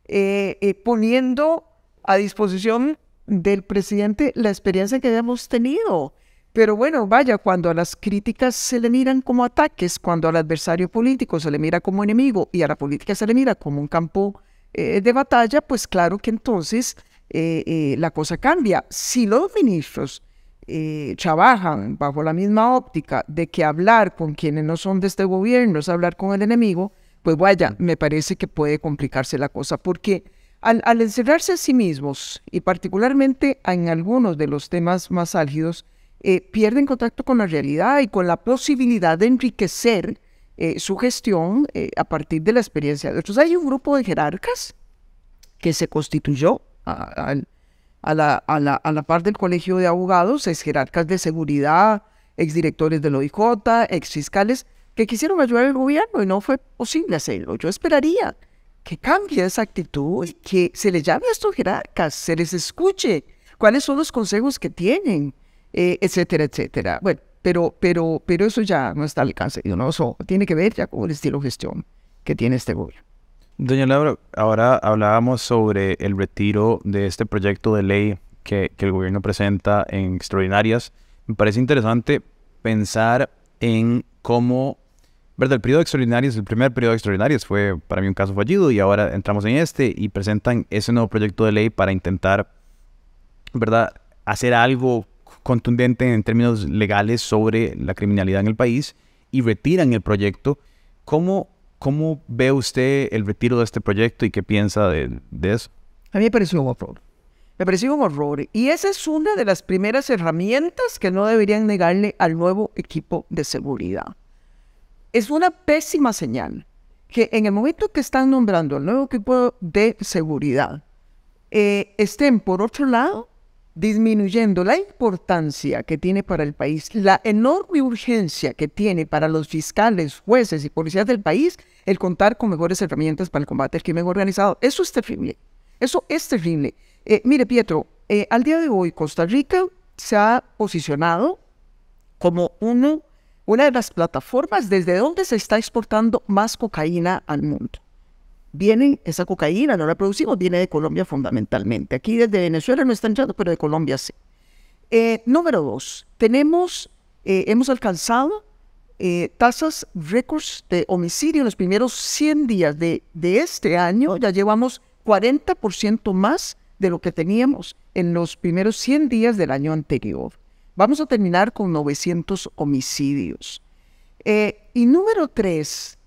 eh, eh, poniendo a disposición del presidente la experiencia que habíamos tenido. Pero bueno, vaya, cuando a las críticas se le miran como ataques, cuando al adversario político se le mira como enemigo y a la política se le mira como un campo eh, de batalla, pues claro que entonces eh, eh, la cosa cambia. Si los ministros trabajan bajo la misma óptica de que hablar con quienes no son de este gobierno es hablar con el enemigo, pues vaya, me parece que puede complicarse la cosa, porque al, encerrarse a sí mismos, y particularmente en algunos de los temas más álgidos, pierden contacto con la realidad y con la posibilidad de enriquecer eh, su gestión eh, a partir de la experiencia de otros. Hay un grupo de jerarcas que se constituyó a, la, a del Colegio de Abogados, ex jerarcas de seguridad, ex directores del OIJ, ex fiscales, que quisieron ayudar al gobierno y no fue posible hacerlo. Yo esperaría que cambie esa actitud y que se les llame a estos jerarcas, se les escuche cuáles son los consejos que tienen, eh, etcétera, etcétera. Bueno, pero, pero, eso ya no está al alcance tiene que ver ya con el estilo de gestión que tiene este gobierno. Doña Laura, ahora hablábamos sobre el retiro de este proyecto de ley que, el gobierno presenta en extraordinarias. Me parece interesante pensar en cómo, ¿verdad? El periodo extraordinario extraordinarias, el primer periodo de extraordinarias fue para mí un caso fallido y ahora entramos en este y presentan ese nuevo proyecto de ley para intentar, ¿verdad?, hacer algo contundente en términos legales sobre la criminalidad en el país y retiran el proyecto. ¿Cómo, cómo ve usted el retiro de este proyecto y qué piensa de, eso? A mí me pareció un horror. Me pareció un horror. Y esa es una de las primeras herramientas que no deberían negarle al nuevo equipo de seguridad. Es una pésima señal que en el momento que están nombrando al nuevo equipo de seguridad, eh, estén por otro lado disminuyendo la importancia que tiene para el país, la enorme urgencia que tiene para los fiscales, jueces y policías del país el contar con mejores herramientas para el combate al crimen organizado. Eso es terrible. Eso es terrible. Eh, mire, Pietro, eh, al día de hoy Costa Rica se ha posicionado como una de las plataformas desde donde se está exportando más cocaína al mundo. Viene esa cocaína no la producimos, viene de Colombia fundamentalmente. Aquí desde Venezuela no está entrando, pero de Colombia sí. Eh, número dos, tenemos, eh, hemos alcanzado eh, tasas récords de homicidio en los primeros 100 días de, de este año. Ya llevamos 40% más de lo que teníamos en los primeros 100 días del año anterior. Vamos a terminar con 900 homicidios. y número tres,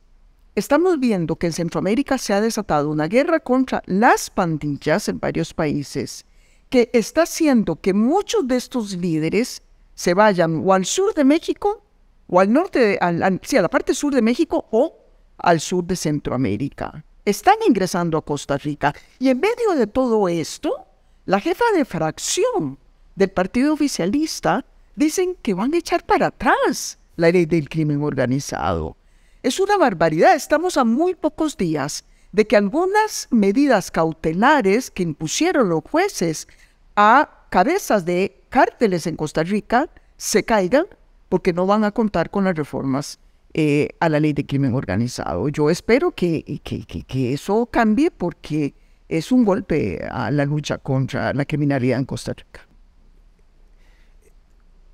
Estamos viendo que en Centroamérica se ha desatado una guerra contra las pandillas en varios países, que está haciendo que muchos de estos líderes se vayan o al sur de México, o al norte, sí, a la parte sur de México o al sur de Centroamérica. Están ingresando a Costa Rica. Y en medio de todo esto, la jefa de fracción del Partido Oficialista dicen que van a echar para atrás la ley del crimen organizado. Es una barbaridad. Estamos a muy pocos días de que algunas medidas cautelares que impusieron los jueces a cabezas de cárteles en Costa Rica se caigan porque no van a contar con las reformas eh, a la ley de crimen organizado. Yo espero que, que, eso cambie porque es un golpe a la lucha contra la criminalidad en Costa Rica.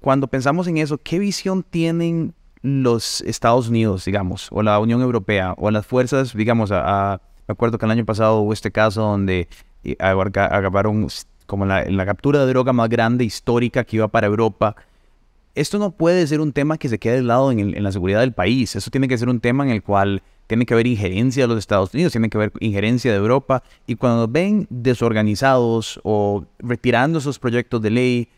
Cuando pensamos en eso, ¿qué visión tienen los Estados Unidos, digamos, o la Unión Europea, o las fuerzas, digamos, a, me acuerdo que el año pasado hubo este caso donde eh, acabaron como la, captura de droga más grande histórica que iba para Europa. Esto no puede ser un tema que se quede de lado en, la seguridad del país. Eso tiene que ser un tema en el cual tiene que haber injerencia de los Estados Unidos, tiene que haber injerencia de Europa. Y cuando ven desorganizados o retirando esos proyectos de ley,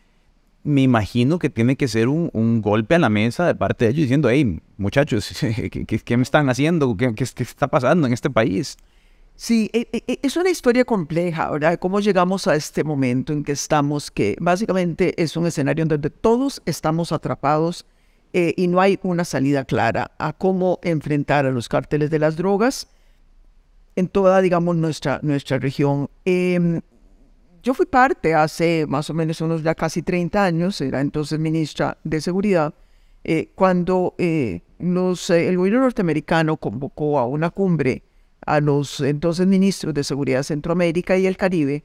me imagino que tiene que ser un, golpe a la mesa de parte de ellos diciendo, hey, muchachos, ¿qué, me están haciendo? ¿Qué, está pasando en este país? Sí, e, e, e, es una historia compleja, ¿verdad? ¿Cómo llegamos a este momento en que estamos, que básicamente es un escenario en donde todos estamos atrapados eh, y no hay una salida clara a cómo enfrentar a los cárteles de las drogas en toda, digamos, nuestra, nuestra región. Em, yo fui parte hace más o menos unos ya casi 30 años, era entonces ministra de Seguridad, eh, cuando eh, eh, el gobierno norteamericano convocó a una cumbre a los entonces ministros de Seguridad de Centroamérica y el Caribe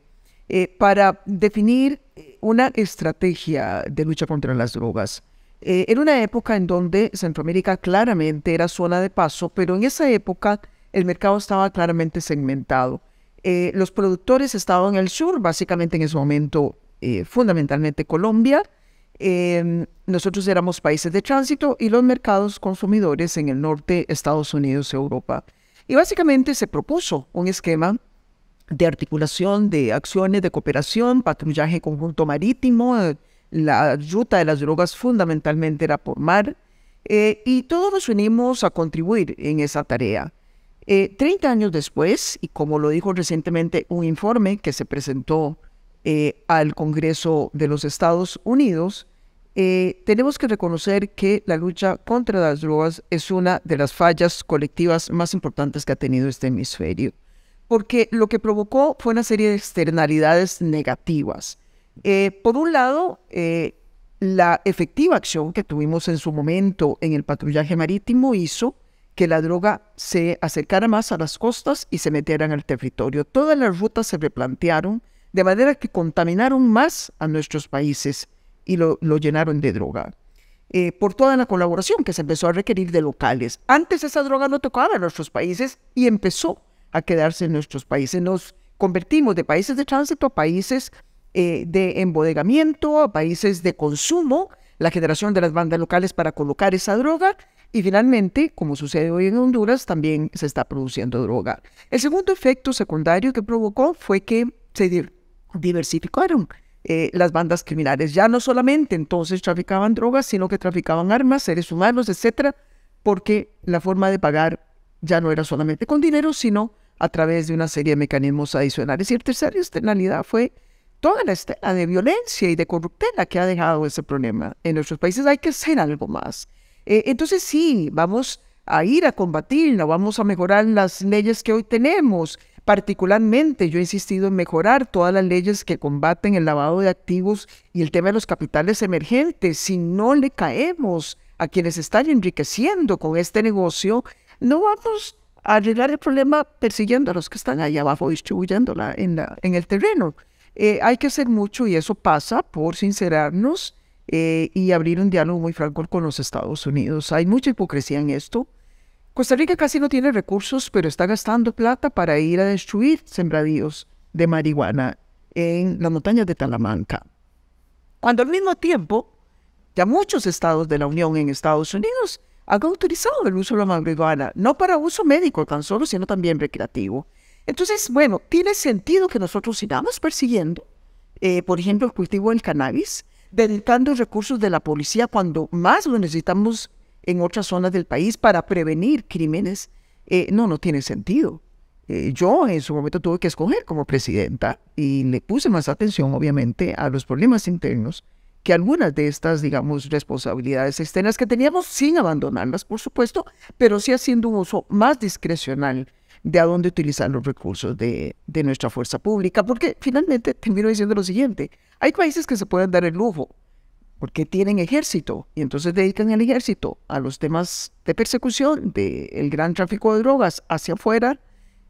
para definir una estrategia de lucha contra las drogas. Era una época en donde Centroamérica claramente era zona de paso, pero en esa época el mercado estaba claramente segmentado. Eh, los productores estaban en el sur, básicamente en ese momento eh, fundamentalmente Colombia. Em, nosotros éramos países de tránsito y los mercados consumidores en el norte, Estados Unidos, Europa. Y básicamente se propuso un esquema de articulación de acciones de cooperación, patrullaje conjunto marítimo, la ruta de las drogas fundamentalmente era por mar, eh, y todos nos unimos a contribuir en esa tarea. Eh, treinta 30 años después, y como lo dijo recientemente un informe que se presentó eh, al Congreso de los Estados Unidos, eh, tenemos que reconocer que la lucha contra las drogas es una de las fallas colectivas más importantes que ha tenido este hemisferio, porque lo que provocó fue una serie de externalidades negativas. por un lado, la efectiva acción que tuvimos en su momento en el patrullaje marítimo hizo que la droga se acercara más a las costas y se metiera en el territorio. Todas las rutas se replantearon de manera que contaminaron más a nuestros países y lo, llenaron de droga. Eh, por toda la colaboración que se empezó a requerir de locales. Antes esa droga no tocaba a nuestros países y empezó a quedarse en nuestros países. Nos convertimos de países de tránsito a países eh, de embodegamiento, a países de consumo la generación de las bandas locales para colocar esa droga y finalmente, como sucede hoy en Honduras, también se está produciendo droga. El segundo efecto secundario que provocó fue que se diversificaron eh, las bandas criminales. Ya no solamente entonces traficaban drogas, sino que traficaban armas, seres humanos, etcétera, porque la forma de pagar ya no era solamente con dinero, sino a través de una serie de mecanismos adicionales. Y el tercera externalidad fue toda la estela de violencia y de corrupción que ha dejado ese problema en nuestros países. Hay que hacer algo más. Eh, entonces sí, vamos a ir a combatirla, vamos a mejorar las leyes que hoy tenemos. Particularmente, yo he insistido en mejorar todas las leyes que combaten el lavado de activos y el tema de los capitales emergentes. Si no le caemos a quienes están enriqueciendo con este negocio, no vamos a arreglar el problema persiguiendo a los que están allá abajo distribuyéndola en, en el terreno. Eh, hay que hacer mucho y eso pasa por sincerarnos eh, y abrir un diálogo muy franco con los Estados Unidos. Hay mucha hipocresía en esto. Costa Rica casi no tiene recursos, pero está gastando plata para ir a destruir sembradíos de marihuana en las montañas de Talamanca. Cuando al mismo tiempo, ya muchos estados de la Unión en Estados Unidos han autorizado el uso de la marihuana, no para uso médico tan solo, sino también recreativo. Entonces, bueno, tiene sentido que nosotros sigamos persiguiendo, eh, por ejemplo, el cultivo del cannabis, dedicando recursos de la policía cuando más lo necesitamos en otras zonas del país para prevenir crímenes. Eh, no, no tiene sentido. Eh, yo en su momento tuve que escoger como presidenta y le puse más atención, obviamente, a los problemas internos que algunas de estas, digamos, responsabilidades externas que teníamos sin abandonarlas, por supuesto, pero sí haciendo un uso más discrecional de a dónde utilizar los recursos de, de nuestra fuerza pública, porque finalmente termino diciendo lo siguiente, hay países que se pueden dar el lujo, porque tienen ejército y entonces dedican el ejército a los temas de persecución, del gran tráfico de drogas hacia afuera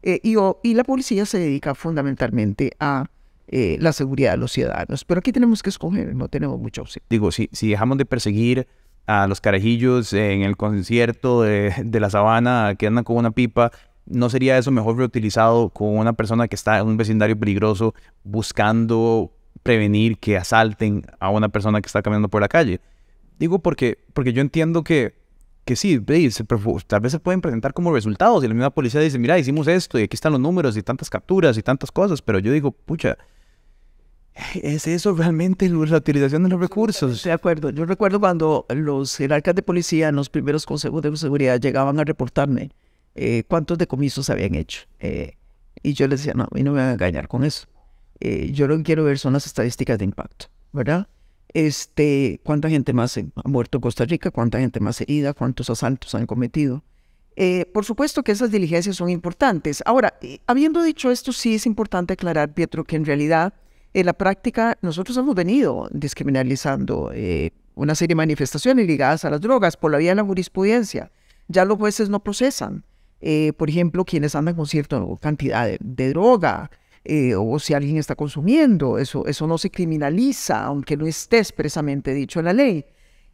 eh, y, y, la policía se dedica fundamentalmente a eh, la seguridad de los ciudadanos. Pero aquí tenemos que escoger, no tenemos mucha opción. Digo, si, si dejamos de perseguir a los carajillos en el concierto de, de la sabana que andan con una pipa ¿No sería eso mejor reutilizado con una persona que está en un vecindario peligroso buscando prevenir que asalten a una persona que está caminando por la calle? Digo porque, porque yo entiendo que, que sí, tal vez se pueden presentar como resultados y la misma policía dice, mira, hicimos esto y aquí están los números y tantas capturas y tantas cosas, pero yo digo, pucha, ¿Es eso realmente la utilización de los recursos? De acuerdo. Yo recuerdo cuando los jerarcas de policía en los primeros consejos de seguridad llegaban a reportarme eh, cuántos decomisos habían hecho. Eh, y yo les decía, no, a mí no me van a engañar con eso. Eh, yo lo que quiero ver son las estadísticas de impacto, ¿verdad? Este, cuánta gente más ha muerto en Costa Rica, cuánta gente más herida, cuántos asaltos han cometido. por supuesto que esas diligencias son importantes. Ahora, habiendo dicho esto, sí es importante aclarar, Pietro, que en realidad en la práctica nosotros hemos venido descriminalizando una serie de manifestaciones ligadas a las drogas por la vía de la jurisprudencia. Ya los jueces no procesan eh, por ejemplo, quienes andan con cierta cantidad de, droga, eh, o si alguien está consumiendo, eso, eso no se criminaliza, aunque no esté expresamente dicho en la ley.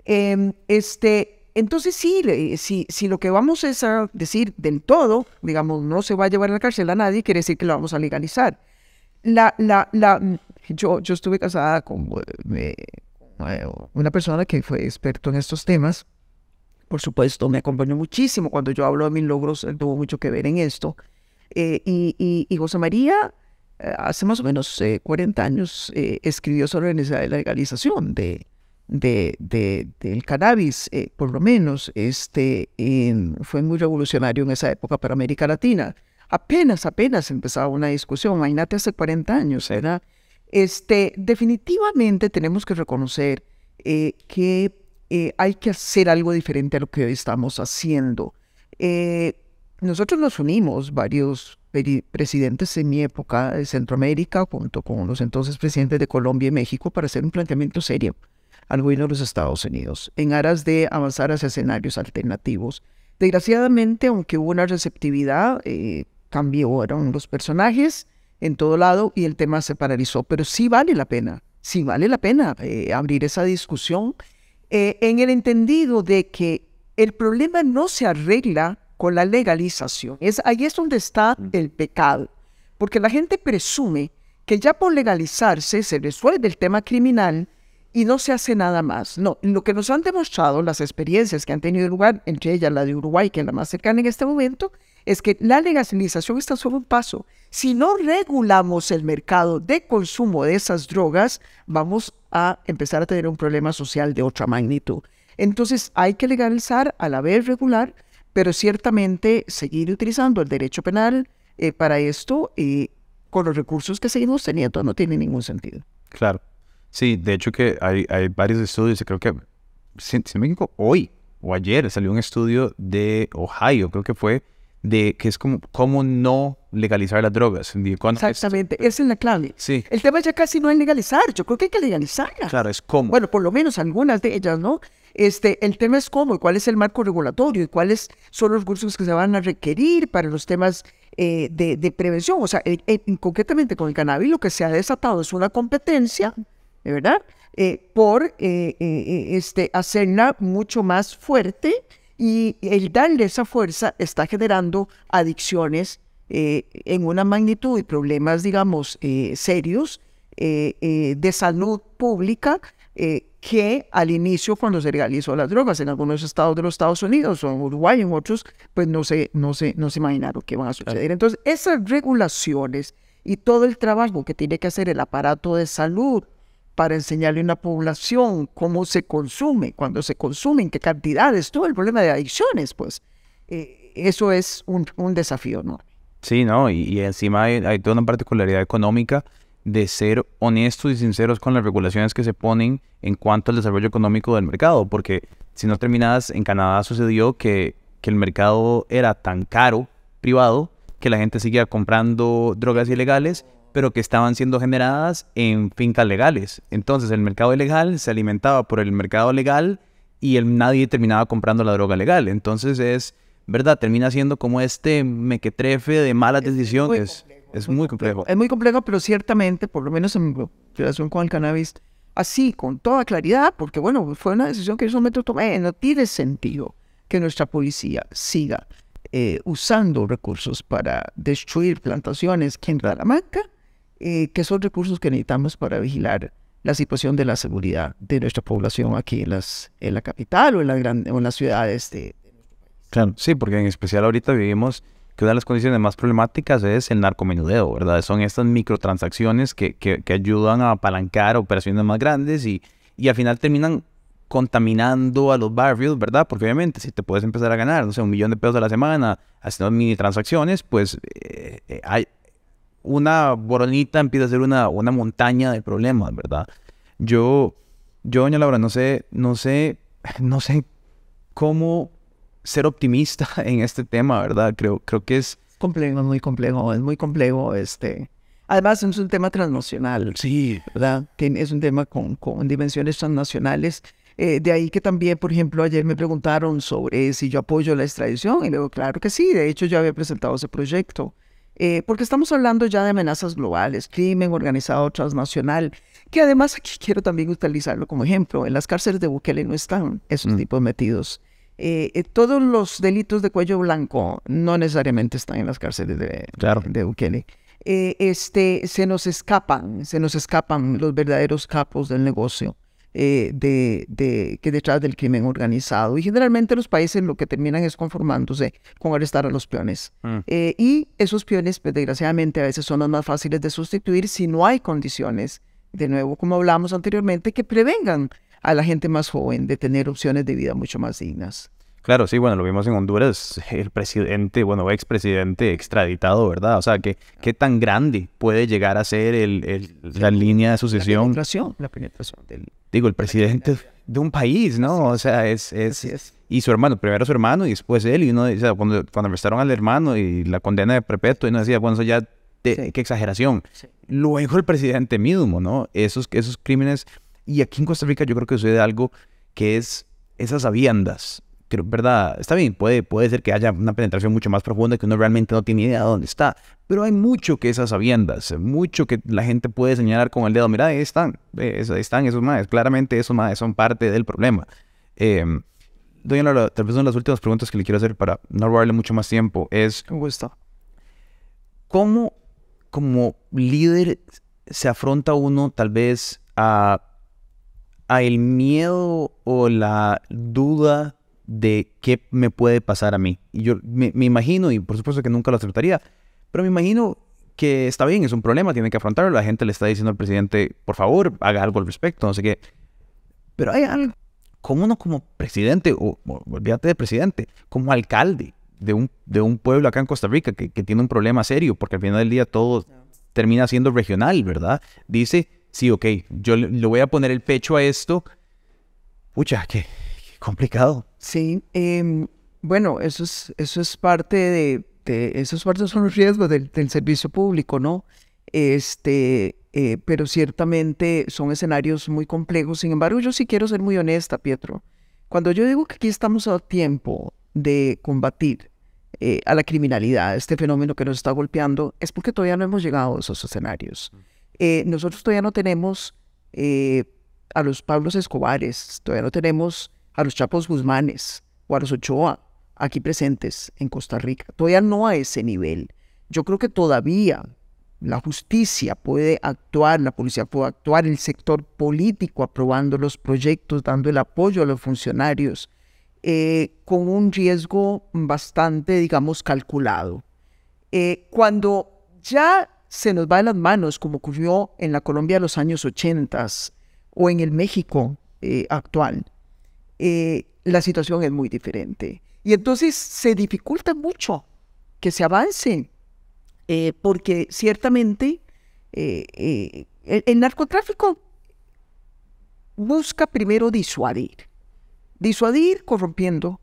Em, este, entonces, sí, si, si lo que vamos es a decir del todo, digamos, no se va a llevar a la cárcel a nadie, quiere decir que lo vamos a legalizar. La, la, mm, yo, yo estuve casada con eh, una persona que fue experto en estos temas por supuesto, me acompañó muchísimo. Cuando yo hablo de mis logros, él tuvo mucho que ver en esto. Eh, y, José María, eh, hace más o menos 40 eh, años, escribió sobre la legalización de, de, del cannabis, por lo menos. Este, fue muy revolucionario en esa época para América Latina. Apenas, apenas empezaba una discusión, imagínate hace 40 años, ¿verdad? Este, definitivamente tenemos que reconocer que eh, hay que hacer algo diferente a lo que hoy estamos haciendo. Eh, nosotros nos unimos, varios presidentes en mi época de Centroamérica, junto con los entonces presidentes de Colombia y México, para hacer un planteamiento serio al gobierno de los Estados Unidos, en aras de avanzar hacia escenarios alternativos. Desgraciadamente, aunque hubo una receptividad, eh, cambiaron los personajes en todo lado y el tema se paralizó, pero sí vale la pena, sí vale la pena eh, abrir esa discusión eh, en el entendido de que el problema no se arregla con la legalización. Es, ahí es donde está mm. el pecado, porque la gente presume que ya por legalizarse se resuelve el tema criminal y no se hace nada más. No, lo que nos han demostrado las experiencias que han tenido lugar, entre ellas la de Uruguay, que es la más cercana en este momento, es que la legalización está solo un paso. Si no regulamos el mercado de consumo de esas drogas, vamos a empezar a tener un problema social de otra magnitud. Entonces hay que legalizar a la vez regular, pero ciertamente seguir utilizando el derecho penal eh, para esto y con los recursos que seguimos teniendo no tiene ningún sentido. Claro. Sí, de hecho que hay, varios estudios, creo que en México hoy o ayer salió un estudio de Ohio, creo que fue, de que es como cómo no legalizar las drogas. Exactamente, es, esa es la clave. Sí. El tema ya casi no es legalizar, yo creo que hay que legalizar Claro, es cómo. Bueno, por lo menos algunas de ellas, ¿no? Este, el tema es cómo, cuál es el marco regulatorio y cuáles son los recursos que se van a requerir para los temas eh, de, prevención. O sea, concretamente con el cannabis lo que se ha desatado es una competencia, ¿verdad? Eh, por eh, este, hacerla mucho más fuerte y el darle esa fuerza está generando adicciones eh, en una magnitud y problemas, digamos, eh, serios eh, de salud pública que al inicio cuando se legalizó las drogas en algunos estados de los Estados Unidos o en Uruguay, en otros, pues no se, no se, no se imaginaron qué van a suceder. Entonces, esas regulaciones y todo el trabajo que tiene que hacer el aparato de salud, para enseñarle a una población cómo se consume, cuándo se consume, en qué cantidades, todo el problema de adicciones, pues eh, eso es un, desafío ¿no? Sí, ¿no? Y, encima hay, toda una particularidad económica de ser honestos y sinceros con las regulaciones que se ponen en cuanto al desarrollo económico del mercado, porque si no terminadas, en Canadá sucedió que el mercado era tan caro, privado, que la gente seguía comprando drogas ilegales pero que estaban siendo generadas en fincas legales. Entonces el mercado ilegal se alimentaba por el mercado legal y nadie terminaba comprando la droga legal. Entonces es, ¿verdad? Termina siendo como este mequetrefe de malas decisiones. es muy complejo. Es muy complejo, pero ciertamente, por lo menos en relación con el cannabis, así, con toda claridad, porque bueno, fue una decisión que yo solamente tomé, eh, no tiene sentido que nuestra policía siga eh, usando recursos para destruir plantaciones que en Ralamanca eh, son recursos que necesitamos para vigilar la situación de la seguridad de nuestra población aquí en, las, en la capital o en, la en las ciudades Claro, sí, porque en especial ahorita vivimos que una de las condiciones más problemáticas es el narcomenudeo, ¿verdad? Son estas microtransacciones que, que, ayudan a apalancar operaciones más grandes y, y al final terminan contaminando a los barrios, ¿verdad? Porque obviamente si te puedes empezar a ganar, no sé, un millón de pesos a la semana haciendo mini transacciones, pues eh, eh, hay, una boronita empieza a ser una, una montaña de problemas, ¿verdad? Yo, yo, doña Laura, no sé, no sé, no sé cómo ser optimista en este tema, ¿verdad? Creo, creo que es... Complejo, es muy complejo, es muy complejo, este... Además es un tema transnacional. Sí. ¿Verdad? Es un tema con, con dimensiones transnacionales. Eh, de ahí que también, por ejemplo, ayer me preguntaron sobre si yo apoyo la extradición y luego claro que sí, de hecho yo había presentado ese proyecto. Eh, porque estamos hablando ya de amenazas globales, crimen organizado transnacional, que además aquí quiero también utilizarlo como ejemplo, en las cárceles de Bukele no están esos mm. tipos metidos. Eh, eh, todos los delitos de cuello blanco no necesariamente están en las cárceles de, de Bukele. Este, se nos escapan, se nos escapan los verdaderos capos del negocio. Eh, de, que detrás del crimen organizado. Y generalmente los países lo que terminan es conformándose con arrestar a los peones. Mm. Eh, y esos peones, pues, desgraciadamente, a veces son los más fáciles de sustituir si no hay condiciones, de nuevo, como hablamos anteriormente, que prevengan a la gente más joven de tener opciones de vida mucho más dignas. Claro, sí, bueno, lo vimos en Honduras, el presidente, bueno, expresidente extraditado, ¿verdad? O sea, ¿qué, qué tan grande puede llegar a ser el, la línea de sucesión? La penetración, la penetración del, digo, el presidente de un país, ¿no? O sea, es, es, Y su hermano, primero su hermano y después él. Y uno, o cuando, arrestaron al hermano y la condena de perpetuo, y uno decía, bueno, eso ya, qué exageración. Luego el presidente mismo, ¿no? Esos, esos crímenes. Y aquí en Costa Rica yo creo que sucede algo que es esas habiendas. ¿verdad? Está bien, puede, puede ser que haya una penetración mucho más profunda que uno realmente no tiene idea de dónde está, pero hay mucho que esas sabiendas, mucho que la gente puede señalar con el dedo, mira, ahí están, eh, ahí están esos madres, claramente esos madres son parte del problema. Em, doña Laura, tal vez una de las últimas preguntas que le quiero hacer para no robarle mucho más tiempo es, ¿cómo como líder se afronta uno tal vez a, a el miedo o la duda de qué me puede pasar a mí. Y yo me, imagino, y por supuesto que nunca lo aceptaría, pero me imagino que está bien, es un problema, tiene que afrontarlo. La gente le está diciendo al presidente, por favor, haga algo al respecto, no sé qué. Pero hay algo, como uno como presidente, o, olvídate de presidente, como alcalde de un, de un pueblo acá en Costa Rica que, tiene un problema serio, porque al final del día todo termina siendo regional, ¿verdad? Dice, sí, ok, yo le, voy a poner el pecho a esto. Pucha, qué complicado Sí, em, bueno, eso es, eso es parte de, esos son los riesgos del, servicio público, ¿no? Este, eh, pero ciertamente son escenarios muy complejos. Sin embargo, yo sí quiero ser muy honesta, Pietro. Cuando yo digo que aquí estamos a tiempo de combatir eh, a la criminalidad, este fenómeno que nos está golpeando, es porque todavía no hemos llegado a esos escenarios. Mm. Eh, nosotros todavía no tenemos a los Pablos Escobares, todavía no tenemos a los Chapos Guzmanes o a los Ochoa aquí presentes en Costa Rica. Todavía no a ese nivel. Yo creo que todavía la justicia puede actuar, la policía puede actuar, el sector político aprobando los proyectos, dando el apoyo a los funcionarios, eh, con un riesgo bastante, digamos, calculado. Eh, cuando ya se nos va de las manos, como ocurrió en la Colombia de los años 80 o en el México eh, actual, eh, la situación es muy diferente. Y entonces se dificulta mucho que se avance, eh, porque ciertamente eh, el, narcotráfico busca primero disuadir, disuadir corrompiendo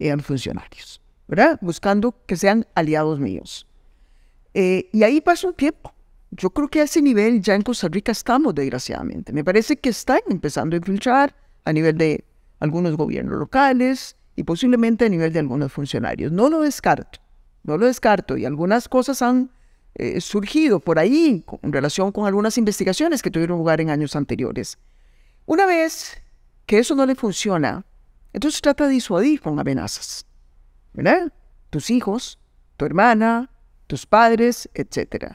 a los funcionarios, ¿verdad? Buscando que sean aliados míos. y ahí pasa un tiempo. Yo creo que a ese nivel ya en Costa Rica estamos, desgraciadamente. Me parece que están empezando a infiltrar a nivel de algunos gobiernos locales y posiblemente a nivel de algunos funcionarios. No lo descarto, no lo descarto. Y algunas cosas han eh, surgido por ahí en relación con algunas investigaciones que tuvieron lugar en años anteriores. Una vez que eso no le funciona, entonces trata de disuadir con amenazas. ¿Verdad? Tus hijos, tu hermana, tus padres, etc.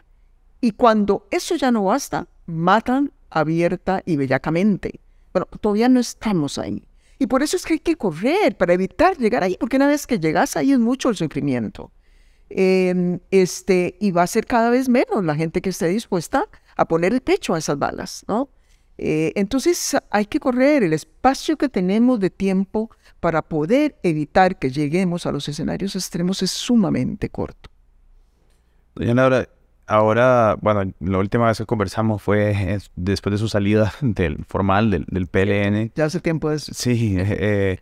Y cuando eso ya no basta, matan abierta y bellacamente. Bueno, todavía no estamos ahí. Y por eso es que hay que correr para evitar llegar ahí, porque una vez que llegas ahí es mucho el sufrimiento. Em, este, y va a ser cada vez menos la gente que esté dispuesta a poner el pecho a esas balas, ¿no? Eh, entonces hay que correr el espacio que tenemos de tiempo para poder evitar que lleguemos a los escenarios extremos es sumamente corto. Doña Laura, ahora, bueno, la última vez que conversamos fue eh, después de su salida del formal del, PLN. Ya hace tiempo es. Sí. Eh, eh,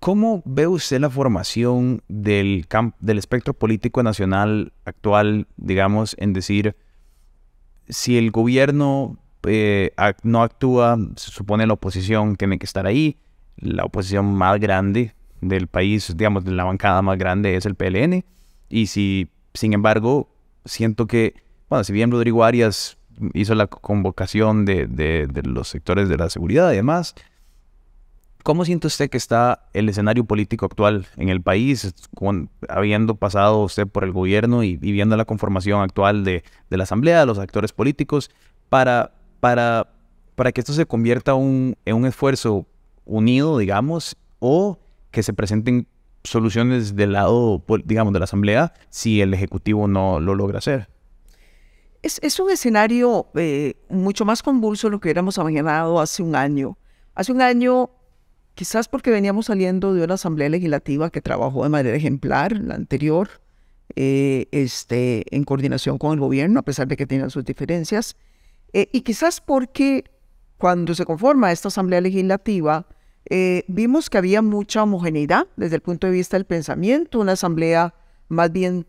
¿Cómo ve usted la formación del, del espectro político nacional actual, digamos, en decir, si el gobierno no actúa, se supone la oposición tiene que estar ahí, la oposición más grande del país, digamos, la bancada más grande es el PLN, y si, sin embargo, siento que, bueno, si bien Rodrigo Arias hizo la convocación de, los sectores de la seguridad y demás, ¿Cómo siente usted que está el escenario político actual en el país, habiendo pasado usted por el gobierno y, viviendo viendo la conformación actual de, la Asamblea, de los actores políticos, para, para, para que esto se convierta un, en un esfuerzo unido, digamos, o que se presenten soluciones del lado, digamos, de la Asamblea si el Ejecutivo no lo logra hacer. Es, un escenario eh, mucho más convulso de lo que hubiéramos imaginado hace un año. Hace un año, quizás porque veníamos saliendo de una Asamblea Legislativa que trabajó de manera ejemplar, la anterior, eh, este, en coordinación con el gobierno, a pesar de que tenían sus diferencias, eh, y quizás porque cuando se conforma esta Asamblea Legislativa, eh, vimos que había mucha homogeneidad desde el punto de vista del pensamiento, una asamblea más bien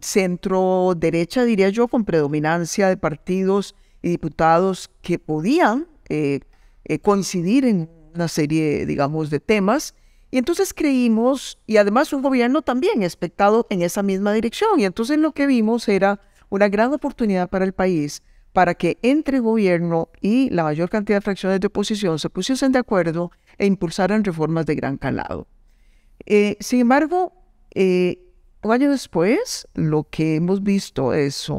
centro-derecha, diría yo, con predominancia de partidos y diputados que podían eh, eh, coincidir en una serie, digamos, de temas. Y entonces creímos, y además un gobierno también expectado en esa misma dirección. Y entonces lo que vimos era una gran oportunidad para el país para que entre el gobierno y la mayor cantidad de fracciones de oposición se pusiesen de acuerdo e impulsaran reformas de gran calado. Eh, sin embargo, eh, un año después, lo que hemos visto es eh,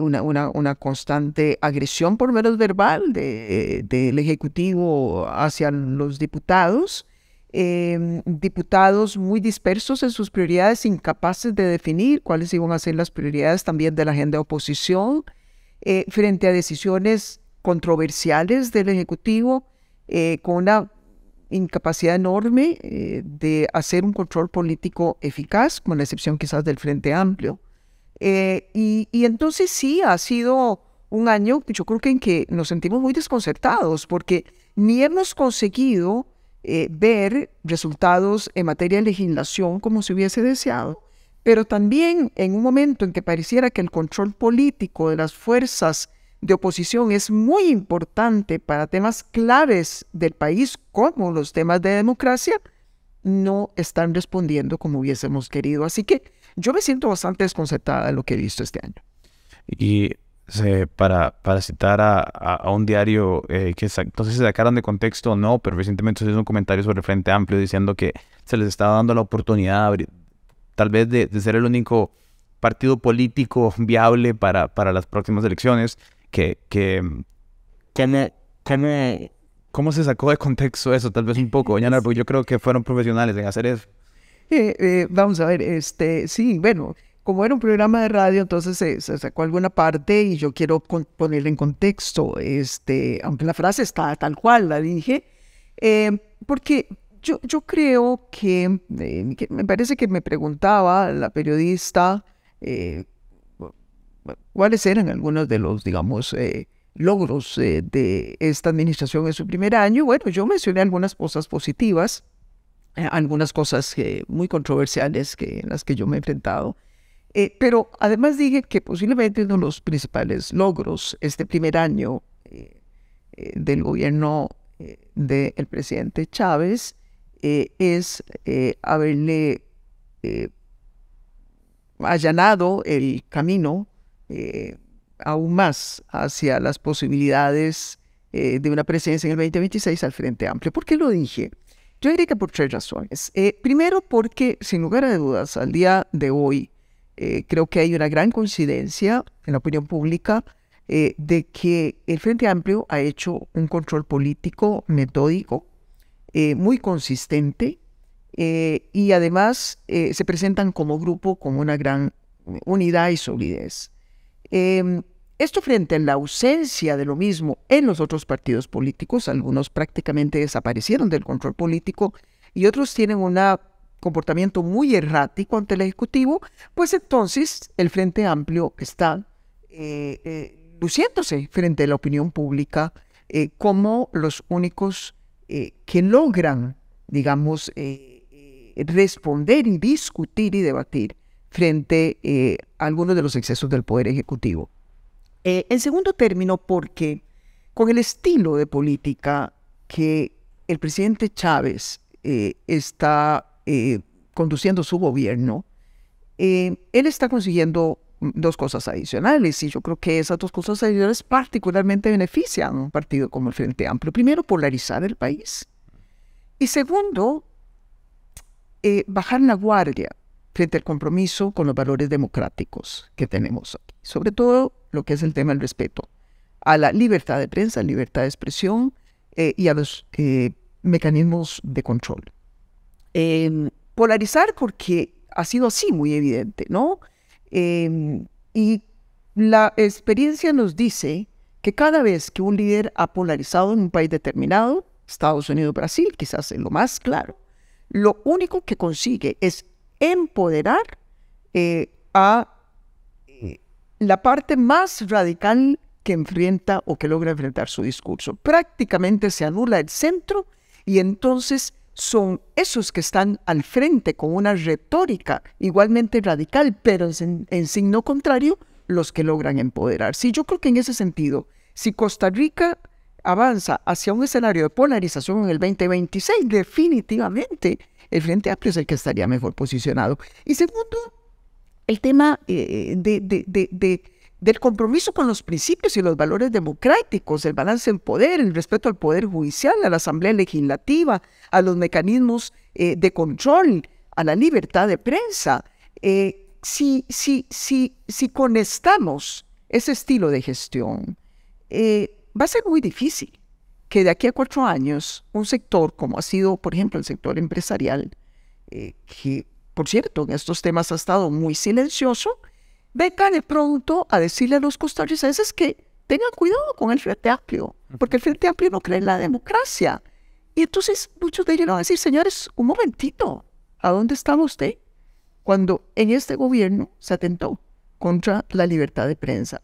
una, constante agresión, por menos verbal, del Ejecutivo hacia los diputados Em, diputados muy dispersos en sus prioridades, incapaces de definir cuáles iban a ser las prioridades también de la agenda de oposición, eh, frente a decisiones controversiales del Ejecutivo, eh, con una incapacidad enorme eh, de hacer un control político eficaz, con la excepción quizás del Frente Amplio. Y, y entonces sí, ha sido un año, yo creo que en que nos sentimos muy desconcertados, porque ni hemos conseguido eh, ver resultados en materia de legislación como se hubiese deseado, pero también en un momento en que pareciera que el control político de las fuerzas de oposición es muy importante para temas claves del país, como los temas de democracia, no están respondiendo como hubiésemos querido. Así que yo me siento bastante desconcertada de lo que he visto este año. Y para, para citar a, un diario eh, que entonces se sacaron de contexto no, pero recientemente se hizo un comentario sobre el Frente Amplio diciendo que se les estaba dando la oportunidad tal vez de, ser el único partido político viable para, para las próximas elecciones, que... que ¿Cómo se sacó de contexto eso? Tal vez un poco, Doña porque yo creo que fueron profesionales en hacer eso. Eh, eh, vamos a ver, este, sí, bueno, como era un programa de radio, entonces se, sacó alguna parte y yo quiero ponerle en contexto, este, aunque la frase está tal cual, la dije, eh, porque yo, yo creo eh, que, me parece que me preguntaba la periodista eh, cuáles eran algunos de los, digamos, logros de esta administración en su primer año. Bueno, yo mencioné algunas cosas positivas, algunas cosas muy controversiales que, en las que yo me he enfrentado. Eh, pero además dije que posiblemente uno de los principales logros este primer año eh, eh, del gobierno del presidente Chávez es haberle allanado el camino aún más hacia las posibilidades de una presencia en el 2026 al Frente Amplio. ¿Por qué lo dije? Yo diría que por tres razones. primero, porque sin lugar a dudas, al día de hoy, eh, creo que hay una gran coincidencia en la opinión pública eh, de que el Frente Amplio ha hecho un control político metódico, eh, muy consistente, y además se presentan como grupo con una gran unidad y solidez. Em, esto frente a la ausencia de lo mismo en los otros partidos políticos, algunos prácticamente desaparecieron del control político y otros tienen una comportamiento muy errático ante el Ejecutivo, pues entonces el Frente Amplio está eh, eh, luciéndose frente a la opinión pública eh, como los únicos que logran, digamos, responder y discutir y debatir frente a algunos de los excesos del Poder Ejecutivo. en segundo término, porque con el estilo de política que el presidente Chávez está eh, conduciendo su gobierno, eh, él está consiguiendo mm, dos cosas adicionales y yo creo que esas dos cosas adicionales particularmente benefician a un partido como el Frente Amplio. Primero, polarizar el país y segundo, eh, bajar la guardia frente al compromiso con los valores democráticos que tenemos aquí, sobre todo lo que es el tema del respeto a la libertad de prensa, libertad de expresión y a los mecanismos de control. Em, polarizar porque ha sido así muy evidente, ¿no? Em, y la experiencia nos dice que cada vez que un líder ha polarizado en un país determinado, Estados Unidos, Brasil, quizás en lo más claro, lo único que consigue es empoderar eh, a eh, la parte más radical que enfrenta o que logra enfrentar su discurso. Prácticamente se anula el centro y entonces son esos que están al frente con una retórica igualmente radical, pero en, signo contrario, los que logran empoderar. Sí yo creo que en ese sentido, si Costa Rica avanza hacia un escenario de polarización en el 2026, definitivamente el Frente Amplio es el que estaría mejor posicionado. Y segundo, el tema eh, de del compromiso con los principios y los valores democráticos, el balance en poder, el respeto al poder judicial, a la asamblea legislativa, a los mecanismos eh, de control, a la libertad de prensa. Eh, si, si, si, conectamos ese estilo de gestión, eh, va a ser muy difícil que de aquí a cuatro años un sector como ha sido, por ejemplo, el sector empresarial, que por cierto en estos temas ha estado muy silencioso, venga de pronto a decirle a los costarricenses que tengan cuidado con el Frente Amplio, porque el Frente Amplio no cree en la democracia. Y entonces muchos de ellos van a decir, señores, un momentito, ¿a dónde está usted? Cuando en este gobierno se atentó contra la libertad de prensa.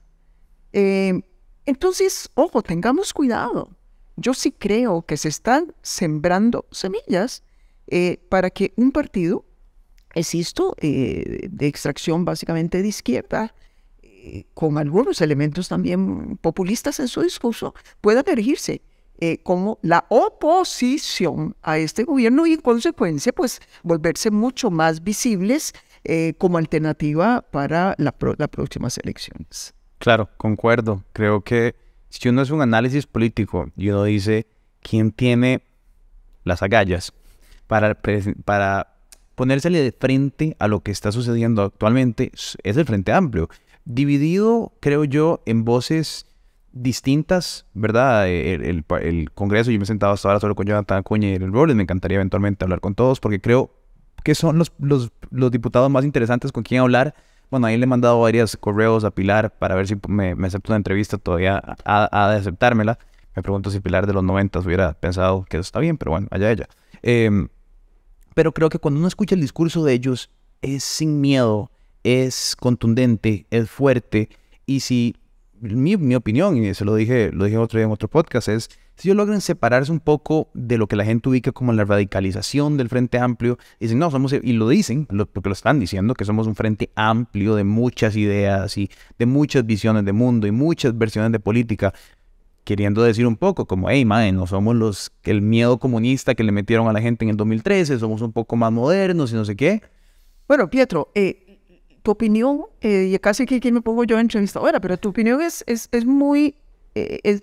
Eh, entonces, ojo, tengamos cuidado. Yo sí creo que se están sembrando semillas eh, para que un partido existo eh, de extracción básicamente de izquierda, eh, con algunos elementos también populistas en su discurso, pueda erigirse eh, como la oposición a este gobierno y en consecuencia pues volverse mucho más visibles como alternativa para las próximas elecciones. Claro, concuerdo. Creo que si uno hace un análisis político y uno dice quién tiene las agallas para ponérsele de frente a lo que está sucediendo actualmente es el Frente Amplio. Dividido, creo yo, en voces distintas, ¿verdad? E, el, el, Congreso, yo me he sentado hasta ahora solo con Jonathan Acuña y el Robles, me encantaría eventualmente hablar con todos porque creo que son los, los, los diputados más interesantes con quien hablar. Bueno, ahí le he mandado varios correos a Pilar para ver si me, me acepta una entrevista, todavía ha, de aceptármela. Me pregunto si Pilar de los 90 hubiera pensado que eso está bien, pero bueno, allá ella. Eh, pero creo que cuando uno escucha el discurso de ellos, es sin miedo, es contundente, es fuerte. Y si mi, opinión, y se lo dije, lo dije otro día en otro podcast, es si ellos logran separarse un poco de lo que la gente ubica como la radicalización del Frente Amplio, dicen, no, somos, e-", y lo dicen, porque lo están diciendo, que somos un Frente Amplio de muchas ideas y de muchas visiones de mundo y muchas versiones de política, queriendo decir un poco como, hey, madre, no somos los, que el miedo comunista que le metieron a la gente en el 2013, somos un poco más modernos y no sé qué. Bueno, Pietro, eh, tu opinión, eh, y casi que aquí me pongo yo entrevistadora, pero tu opinión es, es, muy, eh, es,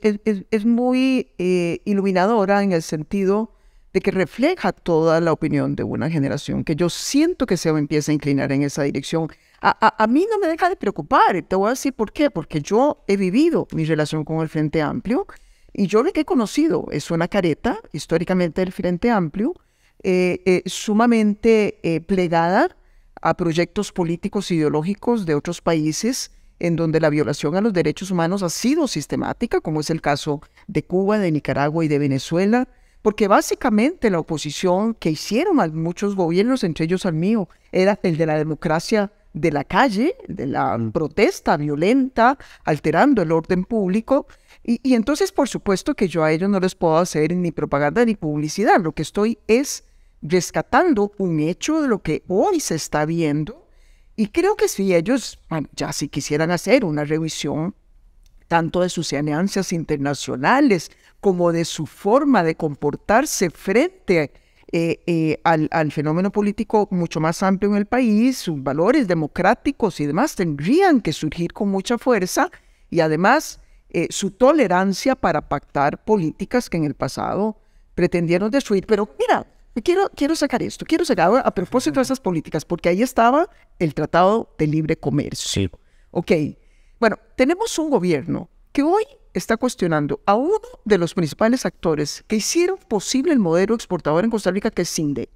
es, muy iluminadora en el sentido de que refleja toda la opinión de una generación, que yo siento que se empieza a inclinar en esa dirección. A, mí no me deja de preocupar, te voy a decir por qué, porque yo he vivido mi relación con el Frente Amplio y yo lo que he conocido es una careta, históricamente del Frente Amplio, eh, eh, sumamente eh, plegada a proyectos políticos ideológicos de otros países en donde la violación a los derechos humanos ha sido sistemática, como es el caso de Cuba, de Nicaragua y de Venezuela, porque básicamente la oposición que hicieron a muchos gobiernos, entre ellos al mío, era el de la democracia de la calle, de la protesta violenta, alterando el orden público. Y, entonces, por supuesto que yo a ellos no les puedo hacer ni propaganda ni publicidad. Lo que estoy es rescatando un hecho de lo que hoy se está viendo. Y creo que si ellos, ya si quisieran hacer una revisión tanto de sus alianzas internacionales como de su forma de comportarse frente eh, eh, al, fenómeno político mucho más amplio en el país, sus valores democráticos y demás tendrían que surgir con mucha fuerza y además eh, su tolerancia para pactar políticas que en el pasado pretendieron destruir. Pero mira, quiero, quiero sacar esto, quiero sacar a propósito de esas políticas, porque ahí estaba el Tratado de Libre Comercio. Sí. Ok, bueno, tenemos un gobierno que hoy está cuestionando a uno de los principales actores que hicieron posible el modelo exportador en Costa Rica, que es CINDE.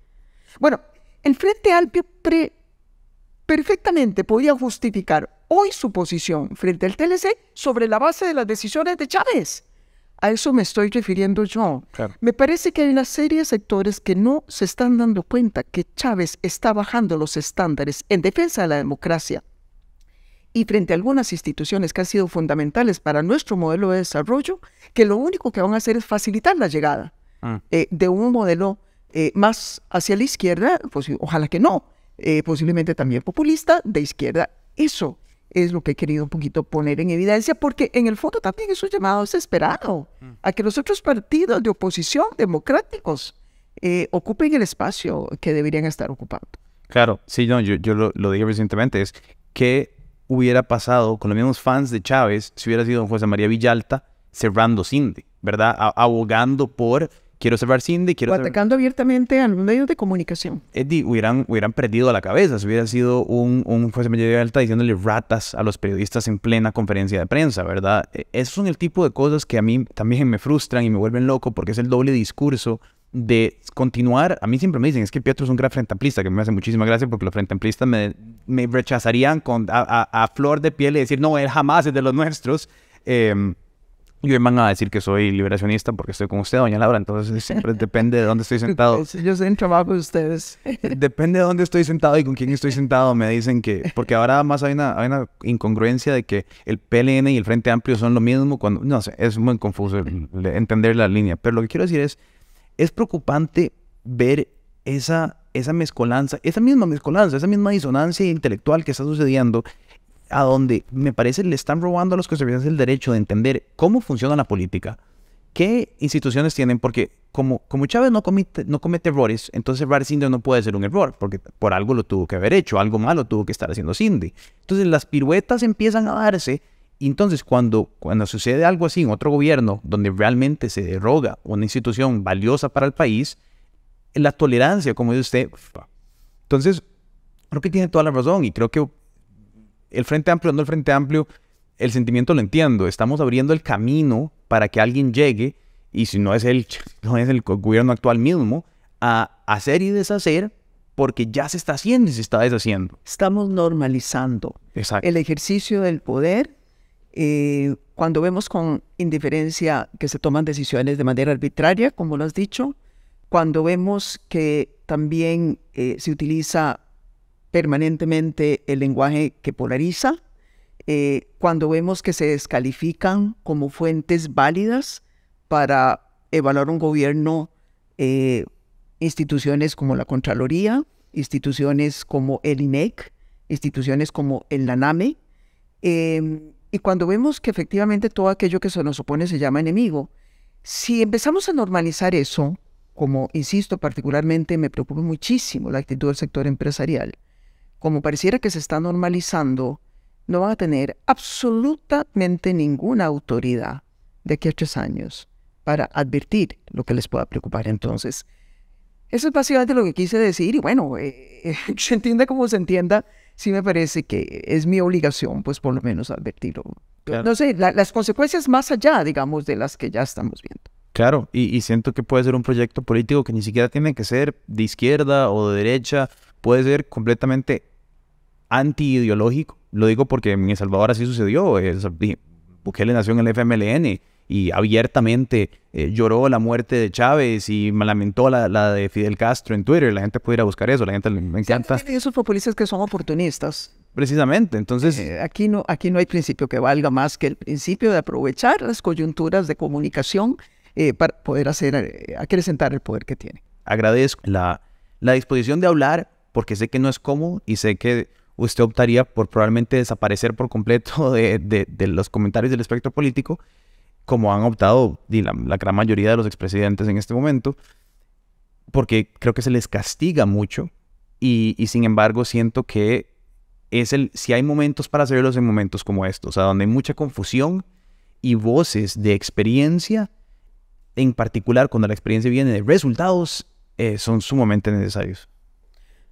Bueno, el Frente Alpio perfectamente podía justificar hoy su posición frente al TLC sobre la base de las decisiones de Chávez. A eso me estoy refiriendo yo. Me parece que hay una serie de sectores que no se están dando cuenta que Chávez está bajando los estándares en defensa de la democracia y frente a algunas instituciones que han sido fundamentales para nuestro modelo de desarrollo, que lo único que van a hacer es facilitar la llegada ah. eh, de un modelo eh, más hacia la izquierda, pues, ojalá que no, eh, posiblemente también populista, de izquierda. Eso es lo que he querido un poquito poner en evidencia, porque en el fondo también es un llamado desesperado mm. a que los otros partidos de oposición democráticos ocupen el espacio que deberían estar ocupando. Claro, sí, no, yo, yo lo, lo, dije recientemente, es que hubiera pasado con los mismos fans de Chávez si hubiera sido don José María Villalta cerrando Cindy, ¿verdad? abogando por quiero cerrar Cindy, quiero... O atacando abiertamente a los medios de comunicación. Eddie, hubieran, hubieran perdido la cabeza si hubiera sido un, un José María Villalta diciéndole ratas a los periodistas en plena conferencia de prensa, ¿verdad? E, esos son el tipo de cosas que a mí también me frustran y me vuelven loco porque es el doble discurso de continuar, a mí siempre me dicen, es que Pietro es un gran frente amplista, que me hace muchísima gracia porque los frente amplistas me, me rechazarían con, a, a, flor de piel y decir, no, él jamás es de los nuestros. Eh, yo me van a decir que soy liberacionista porque estoy con usted, doña Laura, entonces siempre depende de dónde estoy sentado. Yo sé en trabajo de ustedes. depende de dónde estoy sentado y con quién estoy sentado, me dicen que... Porque ahora más hay una, hay una incongruencia de que el PLN y el Frente Amplio son lo mismo cuando... No sé, es muy confuso entender la línea. Pero lo que quiero decir es es preocupante ver esa, esa mezcolanza, esa misma mezcolanza, esa misma disonancia intelectual que está sucediendo, a donde me parece le están robando a los conservadores el derecho de entender cómo funciona la política, qué instituciones tienen, porque como, como Chávez no comete, no comete errores, entonces errar Cindy no puede ser un error, porque por algo lo tuvo que haber hecho, algo malo tuvo que estar haciendo Cindy. Entonces las piruetas empiezan a darse y entonces cuando, cuando sucede algo así en otro gobierno donde realmente se deroga una institución valiosa para el país, la tolerancia, como dice usted, entonces creo que tiene toda la razón y creo que el Frente Amplio, no el Frente Amplio, el sentimiento lo entiendo, estamos abriendo el camino para que alguien llegue y si no es el, no es el gobierno actual mismo, a hacer y deshacer porque ya se está haciendo y se está deshaciendo. Estamos normalizando el ejercicio del poder eh, cuando vemos con indiferencia que se toman decisiones de manera arbitraria, como lo has dicho, cuando vemos que también eh, se utiliza permanentemente el lenguaje que polariza, eh, cuando vemos que se descalifican como fuentes válidas para evaluar un gobierno, instituciones como la Contraloría, instituciones como el INEC, instituciones como el NANAME, eh, em, y cuando vemos que efectivamente todo aquello que se nos opone se llama enemigo, si empezamos a normalizar eso, como insisto particularmente me preocupa muchísimo la actitud del sector empresarial, como pareciera que se está normalizando, no van a tener absolutamente ninguna autoridad de aquí a tres años para advertir lo que les pueda preocupar entonces. Eso es básicamente lo que quise decir y bueno, eh, se entienda como se entienda, sí me parece que es mi obligación, pues por lo menos advertirlo. No sé, las consecuencias más allá, digamos, de las que ya estamos viendo. Claro, y, siento que puede ser un proyecto político que ni siquiera tiene que ser de izquierda o de derecha, puede ser completamente antiideológico. Lo digo porque en El Salvador así sucedió. Porque Bukele nació en el FMLN y abiertamente eh, lloró la muerte de Chávez y lamentó la, de Fidel Castro en Twitter. La gente puede ir a buscar eso, la gente le, encanta. esos populistas que son oportunistas. Precisamente, entonces... Eh, aquí, no, aquí no hay principio que valga más que el principio de aprovechar las coyunturas de comunicación eh, para poder hacer, acrecentar el poder que tiene. Agradezco la, la disposición de hablar porque sé que no es cómodo y sé que usted optaría por probablemente desaparecer por completo de los comentarios del espectro político, como han optado la, la gran mayoría de los expresidentes en este momento, porque creo que se les castiga mucho y, sin embargo siento que es el, si hay momentos para hacerlos en momentos como estos, o sea, donde hay mucha confusión y voces de experiencia, en particular cuando la experiencia viene de resultados, eh, son sumamente necesarios.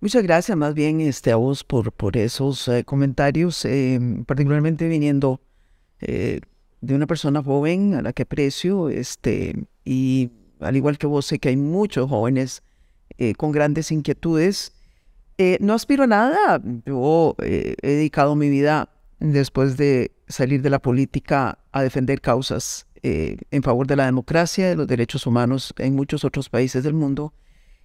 Muchas gracias más bien este, a vos por, por esos eh, comentarios, eh, particularmente viniendo de una persona joven a la que aprecio, este, y al igual que vos, sé que hay muchos jóvenes eh, con grandes inquietudes. Eh, no aspiro a nada, yo eh, he dedicado mi vida después de salir de la política a defender causas en favor de la democracia, de los derechos humanos en muchos otros países del mundo.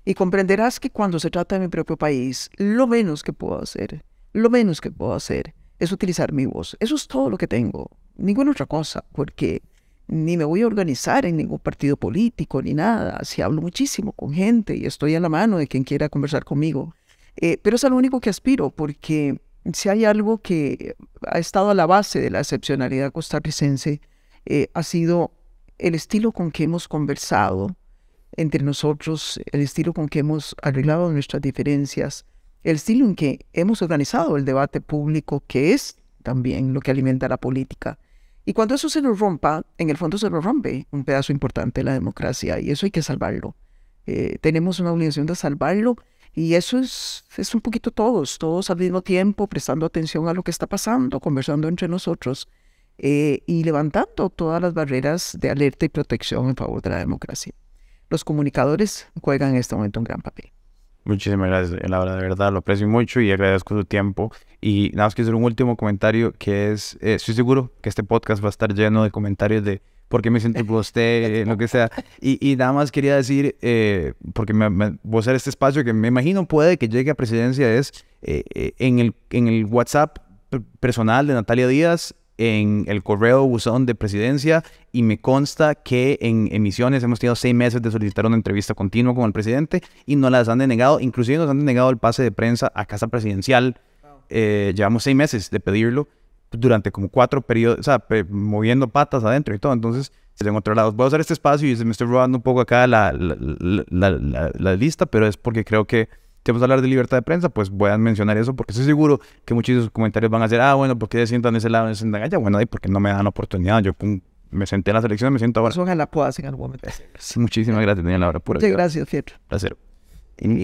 Y comprenderás que cuando se trata de mi propio país, lo menos que puedo hacer, lo menos que puedo hacer es utilizar mi voz. Eso es todo lo que tengo ninguna otra cosa, porque ni me voy a organizar en ningún partido político ni nada. Si hablo muchísimo con gente y estoy a la mano de quien quiera conversar conmigo. Eh, pero es a lo único que aspiro, porque si hay algo que ha estado a la base de la excepcionalidad costarricense, eh, ha sido el estilo con que hemos conversado entre nosotros, el estilo con que hemos arreglado nuestras diferencias, el estilo en que hemos organizado el debate público, que es también lo que alimenta la política. Y cuando eso se nos rompa, en el fondo se nos rompe un pedazo importante de la democracia y eso hay que salvarlo. Eh, tenemos una obligación de salvarlo y eso es, es un poquito todos, todos al mismo tiempo, prestando atención a lo que está pasando, conversando entre nosotros eh, y levantando todas las barreras de alerta y protección en favor de la democracia. Los comunicadores juegan en este momento un gran papel. Muchísimas gracias, Laura, de verdad lo aprecio mucho y agradezco su tiempo y nada más quiero hacer un último comentario que es, eh, estoy seguro que este podcast va a estar lleno de comentarios de por qué me siento usted, lo que sea. Y, nada más quería decir, eh, porque voy a hacer este espacio que me imagino puede que llegue a presidencia, es eh, en, el, en el WhatsApp personal de Natalia Díaz, en el correo buzón de presidencia y me consta que en emisiones hemos tenido seis meses de solicitar una entrevista continua con el presidente y no las han denegado, inclusive nos han denegado el pase de prensa a casa presidencial eh, llevamos seis meses de pedirlo pues, durante como cuatro periodos, o sea, moviendo patas adentro y todo. Entonces, se otro lado Voy a usar este espacio y se me estoy robando un poco acá la, la, la, lista, pero es porque creo que tenemos vamos a hablar de libertad de prensa, pues voy a mencionar eso porque estoy seguro que muchos de sus comentarios van a ser, ah, bueno, ¿por qué se sientan de ese lado, se allá? Bueno, ahí porque no me dan oportunidad. Yo me senté en la selección, me siento ahora. Pues muchísimas gracias, la hora Pura Muchas gracias, Fierro Placer. Y